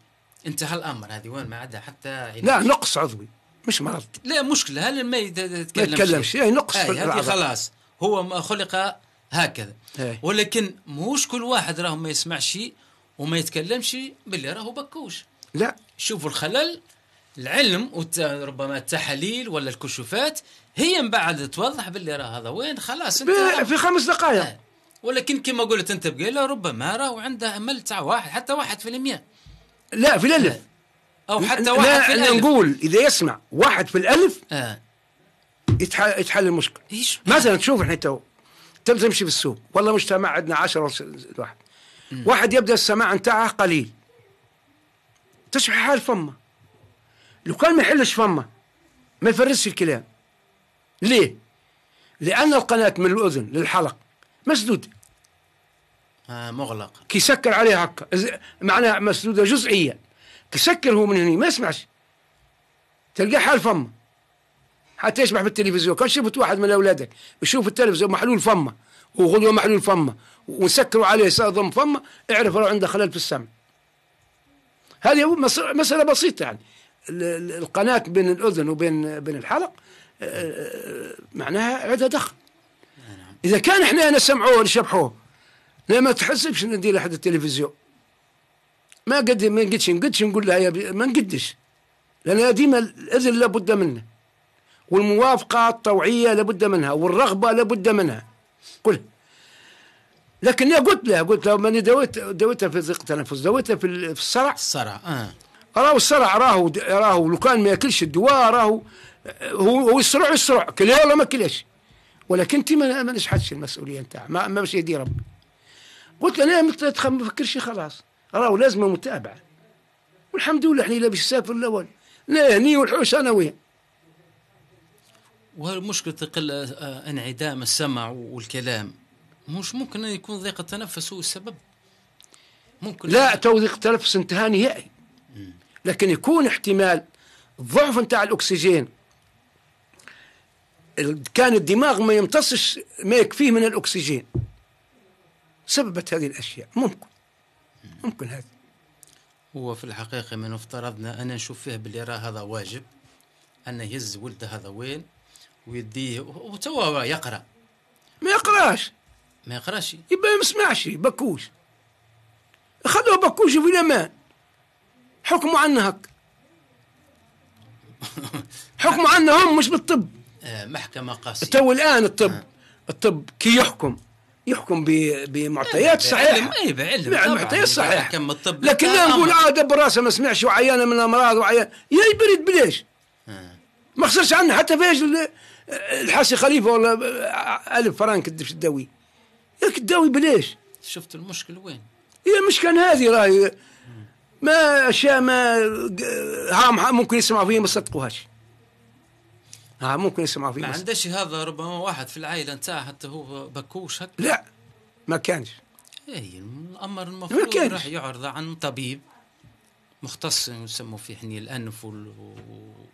انتهى الامر هذه وين ما عدا حتى علاج. لا نقص عضوي مش مرض لا مشكلة هل ما يتكلمش ما يتكلمش يعني نقص آه، في هذه يعني خلاص هو خلق هكذا هي. إيه. ولكن مش كل واحد راه ما يسمعش وما يتكلمش باللي راهو بكوش لا شوفوا الخلل العلم وربما التحاليل ولا الكشوفات هي من بعد توضح باللي راه هذا وين خلاص انت في خمس دقائق آه. ولكن كما قلت انت بقيله ربما راهو عنده امل تاع واحد حتى واحد في المية لا في الالف آه. أو حتى واحد لا في الألف. نقول إذا يسمع واحد في الألف آه. يتحل, المشكلة إيش؟ مثلا تشوف إحنا تو تمشي في السوق والله مجتمع عندنا 10 واحد واحد يبدأ السماع نتاعه قليل تشبه حال فمه لو كان ما يحلش فمه ما يفرزش الكلام ليه؟ لأن القناة من الأذن للحلق مسدودة آه مغلق كيسكر عليها هكا معناها مسدودة جزئية تسكر هو من هنا ما يسمعش تلقاه حال فمه حتى في بالتلفزيون كان شفت واحد من اولادك يشوف التلفزيون محلول فمه وغدوه محلول فمه ونسكروا عليه ضم فمه اعرف لو عنده خلل في السمع هذه مسألة بسيطة يعني القناة بين الأذن وبين بين الحلق آه، آه، معناها عندها دخل إذا كان إحنا نسمعوه نشبحوه لما نعم، تحسبش ندير لحد التلفزيون ما قد ما قدش نقدش نقول لها يا بي... ما نقدش لان ديما الاذن لابد منه والموافقه الطوعيه لابد منها والرغبه لابد منها قل لكن قلت لها قلت لها ماني دويت دويتها في ضيق التنفس دويتها في الصرع الصرع اه راهو الصرع راهو راهو لو كان ما ياكلش الدواء راهو آه، هو هو يصرع يصرع ولا ما كلاش ولكن انت ما نشحتش المسؤوليه نتاعها ما, ما يدي يدير ربي قلت له انا ما تفكرش خلاص راهو لازم متابعه والحمد لله احنا لا باش نسافر لا لا هني والحوش انا وين ومشكلة تقل آه، انعدام السمع والكلام مش ممكن أن يكون ضيق التنفس هو السبب ممكن لا تو ضيق التنفس انتهى نهائي لكن يكون احتمال الضعف نتاع الاكسجين كان الدماغ ما يمتصش ما يكفيه من الاكسجين سببت هذه الاشياء ممكن ممكن هذا هو في الحقيقة من افترضنا أنا نشوف فيه باللي راه هذا واجب أن يهز ولده هذا وين ويديه وتوا يقرأ ما يقراش ما يقراش يبقى ما يسمعش بكوش خذوه بكوش في الأمان حكموا عنا هك حكموا عنا هم مش بالطب آه، محكمة قاسية تو الآن الطب آه. الطب كي يحكم يحكم بمعطيات صحيحه نعم، معطيات صحيحه لكن لا نقول اه دب راسه ما سمعش وعيانه من الامراض وعيان يا يبرد بلاش آه. ما خسرش عنه حتى فيش الحاسي خليفه ولا ألف فرنك تداوي ياك تداوي بلاش شفت المشكل وين هي كان هذه راهي ما اشياء ما ممكن يسمعوا فيها ما صدقوهاش نعم ممكن يسمعوا في ما عندش هذا ربما واحد في العائله نتاعها حتى هو بكوش هكا لا ما كانش اي الامر المفروض راح يعرض عن طبيب مختص يسموا فيه حني الانف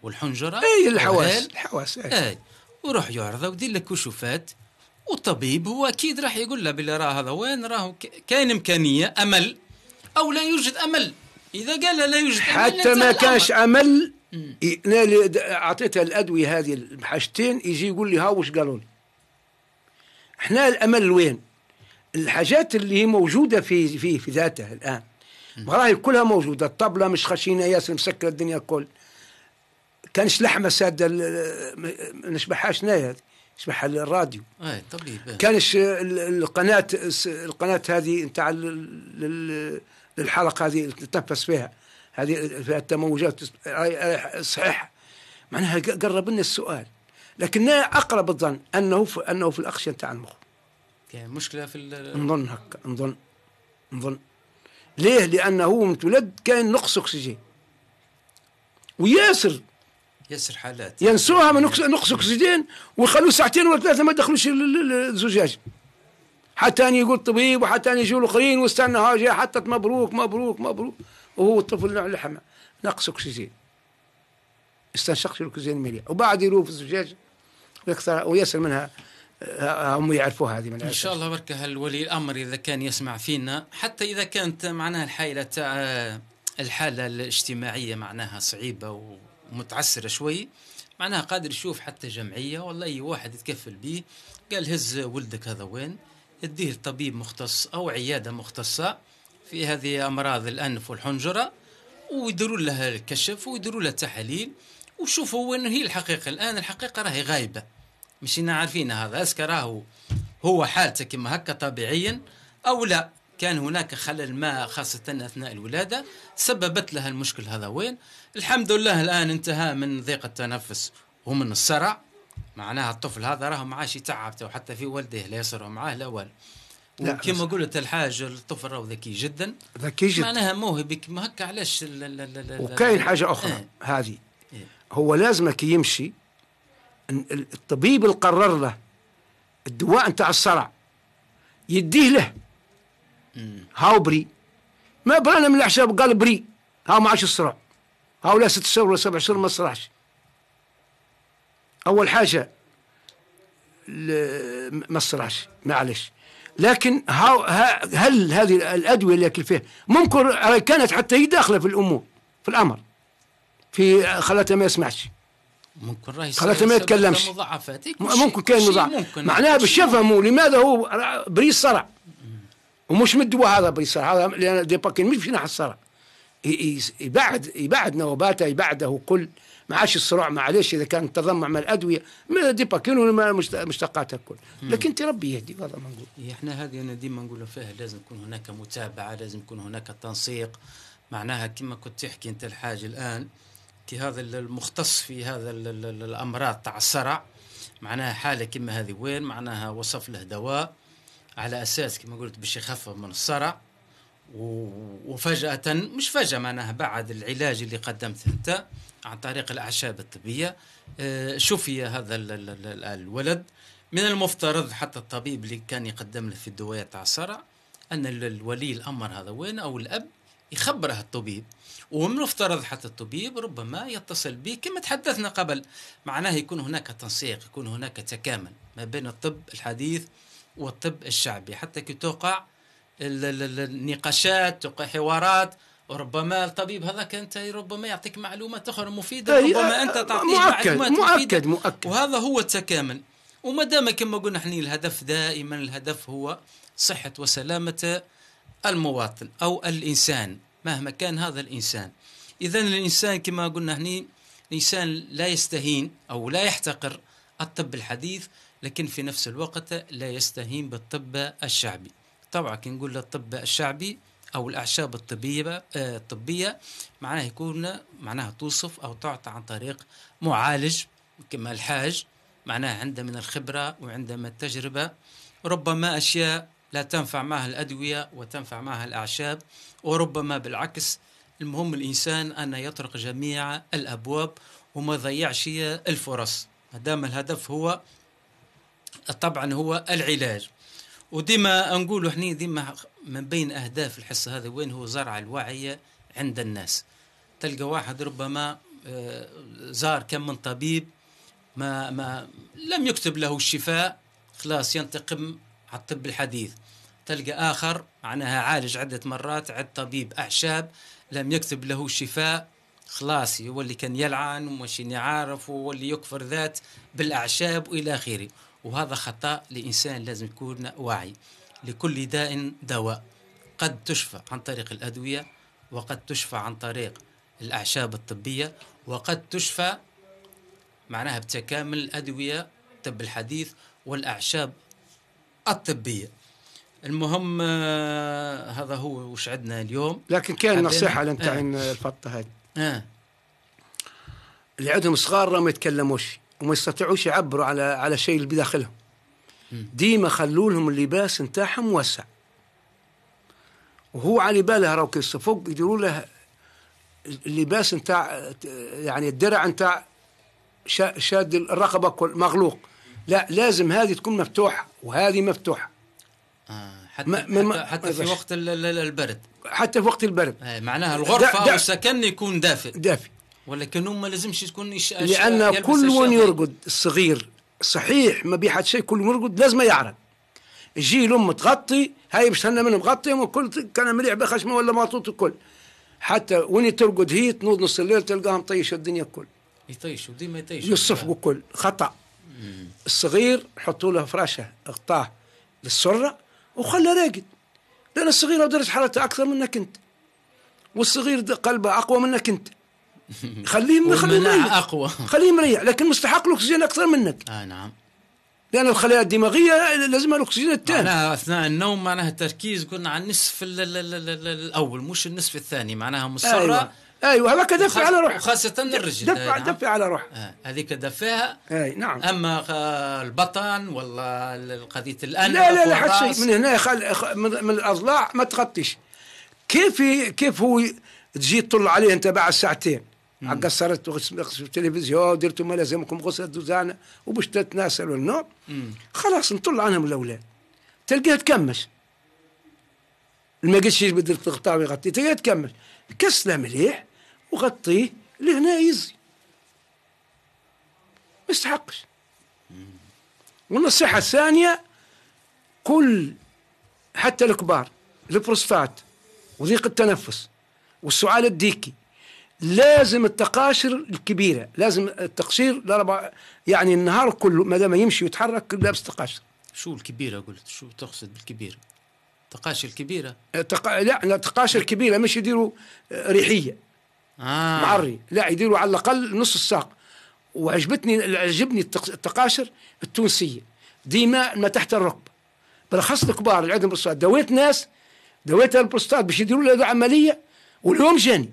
والحنجره اي الحواس الحواس اي, أي. وروح يعرض ويدير لك كشوفات والطبيب هو اكيد راح يقول له بلي راه هذا وين راه كاين امكانيه امل او لا يوجد امل اذا قال لا يوجد امل حتى ما كانش امل انا اللي اعطيتها الادويه هذه بحاجتين يجي يقول لي ها وش قالوا لي احنا الامل وين الحاجات اللي هي موجوده في في في ذاتها الان راهي كلها موجوده الطبله مش خشينه ياسر مسكره الدنيا الكل كانش لحمه ساده ما نشبههاش هذه شبح الراديو إيه، كانش القناه القناه هذه نتاع للحلقه هذه تنفس فيها هذه فيها التموجات صحيح معناها قرب لنا السؤال لكن اقرب الظن انه في انه في الاغشيه نتاع المخ يعني مشكله في نظن هكا نظن نظن ليه لانه متولد كان نقص اكسجين وياسر ياسر حالات ينسوها من نقص اكسجين ويخلوه ساعتين ولا ثلاثه ما يدخلوش الزجاج حتى يقول الطبيب وحتى يجوا الاخرين واستنى حتى حطت مبروك مبروك مبروك وهو طفل نوع اللحم نقص أكسجين استنشقش الأكسجين المليء وبعد يروح في الزجاج ويكثر ويصل منها آه، هم يعرفوها هذه من ان شاء الله بركه الولي الامر اذا كان يسمع فينا حتى اذا كانت معناها الحاله تاع آه، الحاله الاجتماعيه معناها صعيبه ومتعسره شوي معناها قادر يشوف حتى جمعيه والله اي واحد يتكفل به قال هز ولدك هذا وين اديه لطبيب مختص او عياده مختصه في هذه امراض الانف والحنجره ويديروا لها الكشف ويديروا لها التحاليل وشوفوا وين هي الحقيقه الان الحقيقه راهي غايبه مشينا عارفين هذا اسكو راهو هو حالته كما هكا طبيعيا او لا كان هناك خلل ما خاصة أثناء الولادة سببت لها المشكل هذا وين الحمد لله الآن انتهى من ضيق التنفس ومن الصرع معناها الطفل هذا راه ما عادش يتعب حتى في والديه لا يصرع معاه لا والو وكما قلت الحاج الطفل راهو ذكي جدا ذكي جدا معناها موهبه كما هكا علاش وكاين حاجه اخرى آه. هذه إيه. هو لازمك يمشي الطبيب اللي قرر له الدواء نتاع الصرع يديه له إيه. هاو بري ما برانا من الاحشاب قال بري هاو ما عادش الصرع هاو لا ست شهور ولا سبع شهور ما صرعش اول حاجه ما صرعش معلش لكن هل هذه الأدوية اللي يأكل فيها ممكن كانت حتى هي داخلة في الأمور في الأمر في خلاته ما يسمعش ممكن راهي ما يتكلمش ممكن كان مضاعف معناها باش يفهموا لماذا هو بريس صرع ومش من الدواء هذا بريس صرع هذا لأن دي باكين مش في ناحية الصرع يبعد يبعد نوباته يبعده كل ما عادش الصراع معلش اذا كان تضمع مع الادويه ما ديباكين ولا مشتقاتها الكل لكن تربي يهدي هذا ما نقول إيه، احنا هذه انا ديما نقول فيها لازم يكون هناك متابعه لازم يكون هناك تنسيق معناها كما كنت تحكي انت الحاج الان كي هذا المختص في هذا الامراض تاع الصرع معناها حاله كما هذه وين معناها وصف له دواء على اساس كما قلت باش يخفف من الصرع وفجأة مش فجأة معناها بعد العلاج اللي قدمته أنت عن طريق الأعشاب الطبية آه، شفي هذا الولد من المفترض حتى الطبيب اللي كان يقدم له في الدوايات تاع الصرع أن الولي الأمر هذا وين أو الأب يخبره الطبيب ومن المفترض حتى الطبيب ربما يتصل به كما تحدثنا قبل معناه يكون هناك تنسيق يكون هناك تكامل ما بين الطب الحديث والطب الشعبي حتى كي توقع النقاشات حوارات وربما الطبيب هذاك انت ربما يعطيك معلومات اخرى مفيده إيه، ربما إيه، انت تعطيه معلومات مؤكد مفيده مؤكد وهذا هو التكامل وما دام كما قلنا احنا الهدف دائما الهدف هو صحه وسلامه المواطن او الانسان مهما كان هذا الانسان اذا الانسان كما قلنا احنا الانسان لا يستهين او لا يحتقر الطب الحديث لكن في نفس الوقت لا يستهين بالطب الشعبي طبعا كي نقول للطب الشعبي او الاعشاب الطبيه آه، الطبيه معناها يكون معناها توصف او تعطى عن طريق معالج كما الحاج معناها عنده من الخبره وعنده من التجربه ربما اشياء لا تنفع معها الادويه وتنفع معها الاعشاب وربما بالعكس المهم الانسان ان يطرق جميع الابواب وما يضيعش الفرص ما دام الهدف هو طبعا هو العلاج وديما نقولوا احنا ديما من بين اهداف الحصه هذا وين هو زرع الوعي عند الناس تلقى واحد ربما آه، زار كم من طبيب ما ما لم يكتب له الشفاء خلاص ينتقم على الطب الحديث تلقى اخر معناها عالج عده مرات عد طبيب اعشاب لم يكتب له الشفاء خلاص يولي كان يلعن ومش يعرف وولي يكفر ذات بالاعشاب والى اخره وهذا خطأ لإنسان لازم يكون واعي لكل داء دواء قد تشفى عن طريق الأدوية وقد تشفى عن طريق الأعشاب الطبية وقد تشفى معناها بتكامل الأدوية الطب الحديث والأعشاب الطبية المهم آه، هذا هو وش عندنا اليوم لكن كان نصيحة لنتعين آه. الفطة هذه آه. اللي عندهم صغار ما يتكلموش وما يستطيعوش يعبروا على على شيء اللي بداخلهم ديما خلوا لهم اللباس نتاعهم موسع وهو على باله راهو كي فوق يديروا له اللباس نتاع يعني الدرع نتاع شاد الرقبه مغلوق لا لازم هذه تكون مفتوحه وهذه مفتوحه آه، حتى, ما حتى, ما حتى في وقت البرد حتى في وقت البرد إيه، معناها الغرفه او السكن يكون دافئ دافئ ولكن هم لازمش تكون لان كل من يرقد الصغير صحيح ما بيحد شيء كل يرقد لازم يعرض يجي الام متغطي هاي باش من مغطي وكل كان مليح بخشمه ولا مطوط الكل حتى وين ترقد هي تنوض نص الليل تلقاها مطيشه الدنيا الكل يطيشوا ديما يطيشوا يصفقوا الكل خطا الصغير حطوا له فراشه غطاه للسره وخلى راقد لان الصغير درجه حرارته اكثر منك انت والصغير قلبه اقوى منك انت خليه خليه مريح اقوى خليه مريح لكن مستحق الاكسجين اكثر منك اه نعم لان الخلايا الدماغيه لازمها الاكسجين الثاني معناها اثناء النوم معناها التركيز قلنا على النصف الاول مش النصف الثاني معناها مصره أيوة. ايوه هذاك دفع على روحه خاصة الرجل دفع آه، نعم. دفع على روحه آه، هذيك آه. دفعها اي نعم اما البطن ولا قضية الان لا لا لا حتى شيء من هنا خل... من, من الاضلاع ما تغطيش كيف كيف هو تجي تطل عليه انت بعد ساعتين قصرت غسل التلفزيون درتوا ما لازمكم غسل الدوزانه وباش تتناسلوا النوم خلاص نطلع عنهم الاولاد تلقاها تكمش ما قلتش بدل تغطاوي غطي تلقاها تكمش كسله مليح وغطيه لهنا يزي ما يستحقش والنصيحة الثانية كل حتى الكبار البروستات وضيق التنفس والسعال الديكي لازم التقاشر الكبيره لازم التقشير يعني النهار كله ما دام يمشي ويتحرك لابس تقاشر شو الكبيره قلت شو تقصد بالكبيره تقاشر كبيره تق... لا لا تقاشر كبيره مش يديروا آه، ريحيه آه. معري لا يديروا على الاقل نص الساق وعجبتني عجبني التقاشر التونسيه ديما ما تحت الركب بالاخص الكبار اللي عندهم بروستات دويت ناس دويت البروستات باش يديروا له عمليه واليوم جاني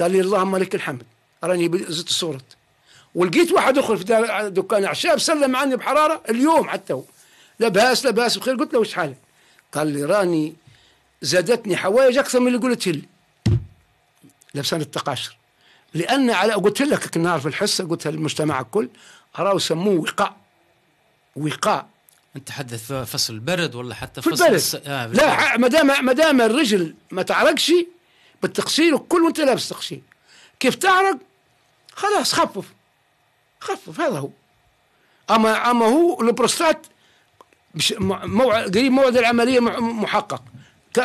قال لي اللهم لك الحمد راني زدت صورة ولقيت واحد اخر في دكان اعشاب سلم عني بحراره اليوم حتى هو لاباس لاباس بخير قلت له وش حالك؟ قال لي راني زادتني حوايج اكثر من اللي قلت لي لبسان التقاشر لان على قلت لك النار في الحصه قلت للمجتمع الكل راهو يسموه وقاء وقاء انت تحدث فصل برد ولا حتى فصل في البرد. الس... آه لا ما دام ما دام الرجل ما تعرقش بالتقشير وكل وانت لابس تقشير كيف تعرق خلاص خفف خفف هذا هو اما اما هو البروستات موعد قريب موعد العمليه محقق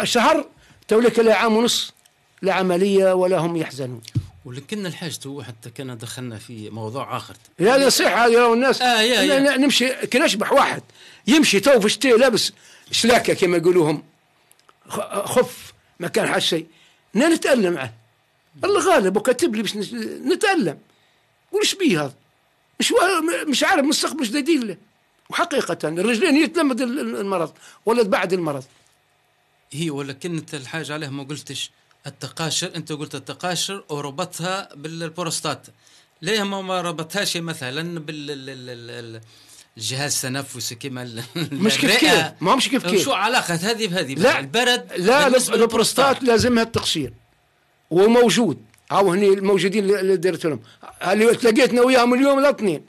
شهر توليك لا عام ونص لا عمليه ولا هم يحزنون ولكن الحاجة حتى كان دخلنا في موضوع اخر يا نصيحه هذا الناس آه يا يا. نمشي كي نشبح واحد يمشي تو في الشتاء لابس شلاكه كما يقولوهم خف ما كان حاش شيء انا نتالم عنه الله غالب وكاتب لي باش نتالم وش بيه هذا مش مش عارف مستقبل شنو له وحقيقة الرجلين يتلمد المرض ولا بعد المرض هي ولكن انت الحاجة عليه ما قلتش التقاشر انت قلت التقاشر وربطها بالبروستات ليه ما ربطهاش مثلا بال جهاز تنفسي كما مش كيف كيف ما مش كيف كيف شو علاقه هذه بهذه لا البرد لا البروستات لازمها التقشير وموجود هاو هني الموجودين اللي درت لهم اللي تلاقيتنا وياهم اليوم الاثنين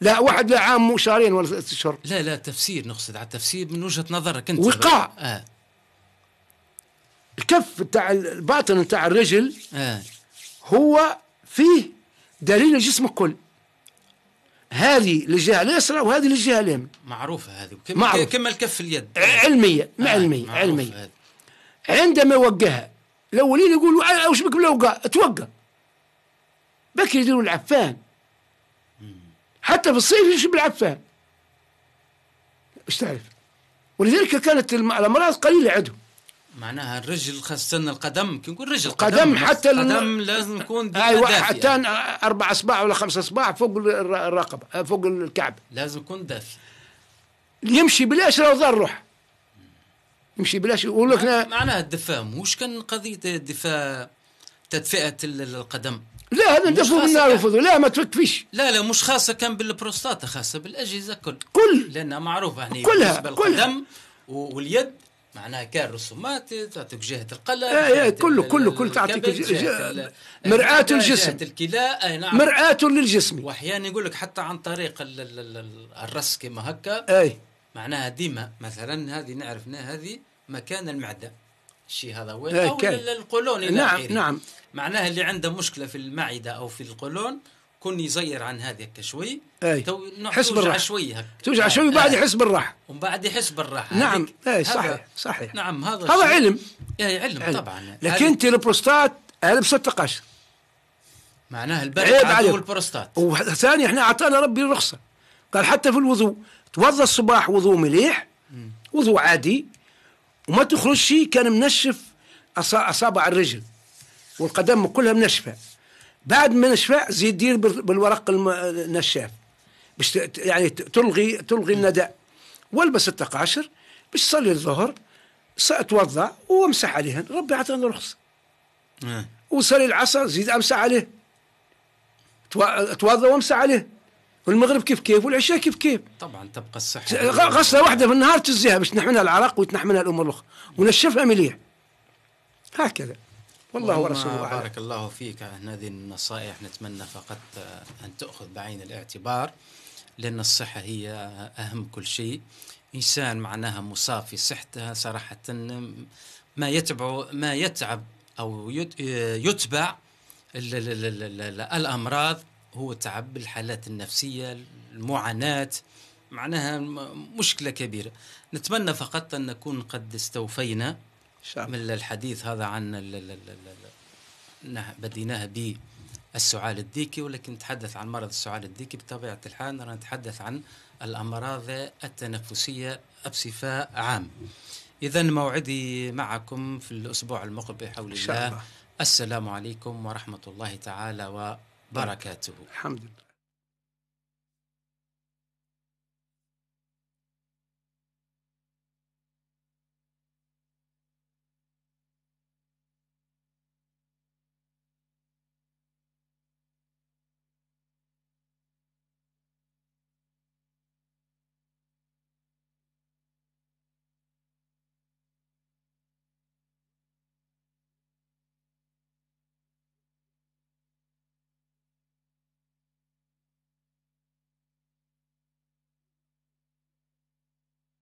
لا واحد لا عام وشهرين ولا ثلاث اشهر لا لا تفسير نقصد على التفسير من وجهه نظرك انت وقاع آه. الكف تاع الباطن تاع الرجل آه. هو فيه دليل الجسم الكل هذه للجهه اليسرى وهذه للجهه اليمنى معروفه هذه كما الكف اليد علميه آه علميه آه، علميه هذه. عندما يوقعها الاولين يقولوا آه، آه، واش بك بلوقع توقع بكي يديروا العفان حتى في الصيف يشب العفان ايش تعرف ولذلك كانت الامراض قليله عندهم معناها الرجل خاصة القدم كي نقول رجل القدم حتى القدم لازم يكون ايوه حتى يعني. اربع اصبع ولا خمس اصبع فوق الرقبه آه، فوق الكعب لازم يكون دافي يمشي بلاش راه ضار روح يمشي بلاش يقول لك معناها الدفاع مش كان قضيه الدفاع تدفئه القدم لا هذا ندفوا النار وفضوا لا ما تكفيش لا لا مش خاصه كان بالبروستاتا خاصه بالاجهزه كل كل لانها معروفه يعني كلها بالقدم كلها. واليد معناها كان رسومات تعطيك جهه اي آه كله كله كله تعطيك مرآة الجسم جهة الكلى نعم مرآة للجسم واحيانا يقول لك حتى عن طريق الرس كما هكا اي معناها ديما مثلا هذه نعرفنا هذه مكان المعده الشيء هذا وين إيه، او القولون نعم نعم معناها اللي عنده مشكله في المعده او في القولون كون يزير عن هذاك شوي اي حس بالراحه شوي توجع شوي آه. وبعد يحس بالراحه ومن بعد يحس بالراحه نعم اي صحيح صحيح نعم هذا هذا علم اي علم, علم طبعا لكن انت البروستات قلب 16 معناه البرد عيب عليك وثاني احنا اعطانا ربي الرخصه قال حتى في الوضوء توضى الصباح وضوء مليح وضوء عادي وما تخرجش كان منشف اصابع الرجل والقدم كلها منشفه بعد ما نشفى زيد دير بالورق النشاف باش يعني تلغي تلغي النداء والبس التقاشر باش تصلي الظهر اتوضا وامسح عليهن ربي عطاني رخصه آه. وصلي العصر زيد امسح عليه اتوضا وامسح عليه والمغرب كيف كيف والعشاء كيف كيف طبعا تبقى الصحه غسله واحده في النهار تزيها باش تنحملها العرق وتنحملها الامور الاخرى ونشفها مليح هكذا والله ورسوله أعلم بارك الله فيك هذه النصائح نتمنى فقط أن تأخذ بعين الاعتبار لأن الصحة هي أهم كل شيء إنسان معناها مصاب في صحته صراحة ما يتبع ما يتعب أو يتبع الأمراض هو تعب الحالات النفسية المعاناة معناها مشكلة كبيرة نتمنى فقط أن نكون قد استوفينا من الحديث هذا عن بديناه بالسعال الديكي ولكن نتحدث عن مرض السعال الديكي بطبيعة الحال رانا نتحدث عن الأمراض التنفسية بصفة عام إذا موعدي معكم في الأسبوع المقبل حول الله السلام عليكم ورحمة الله تعالى نعم. وبركاته الحمد لله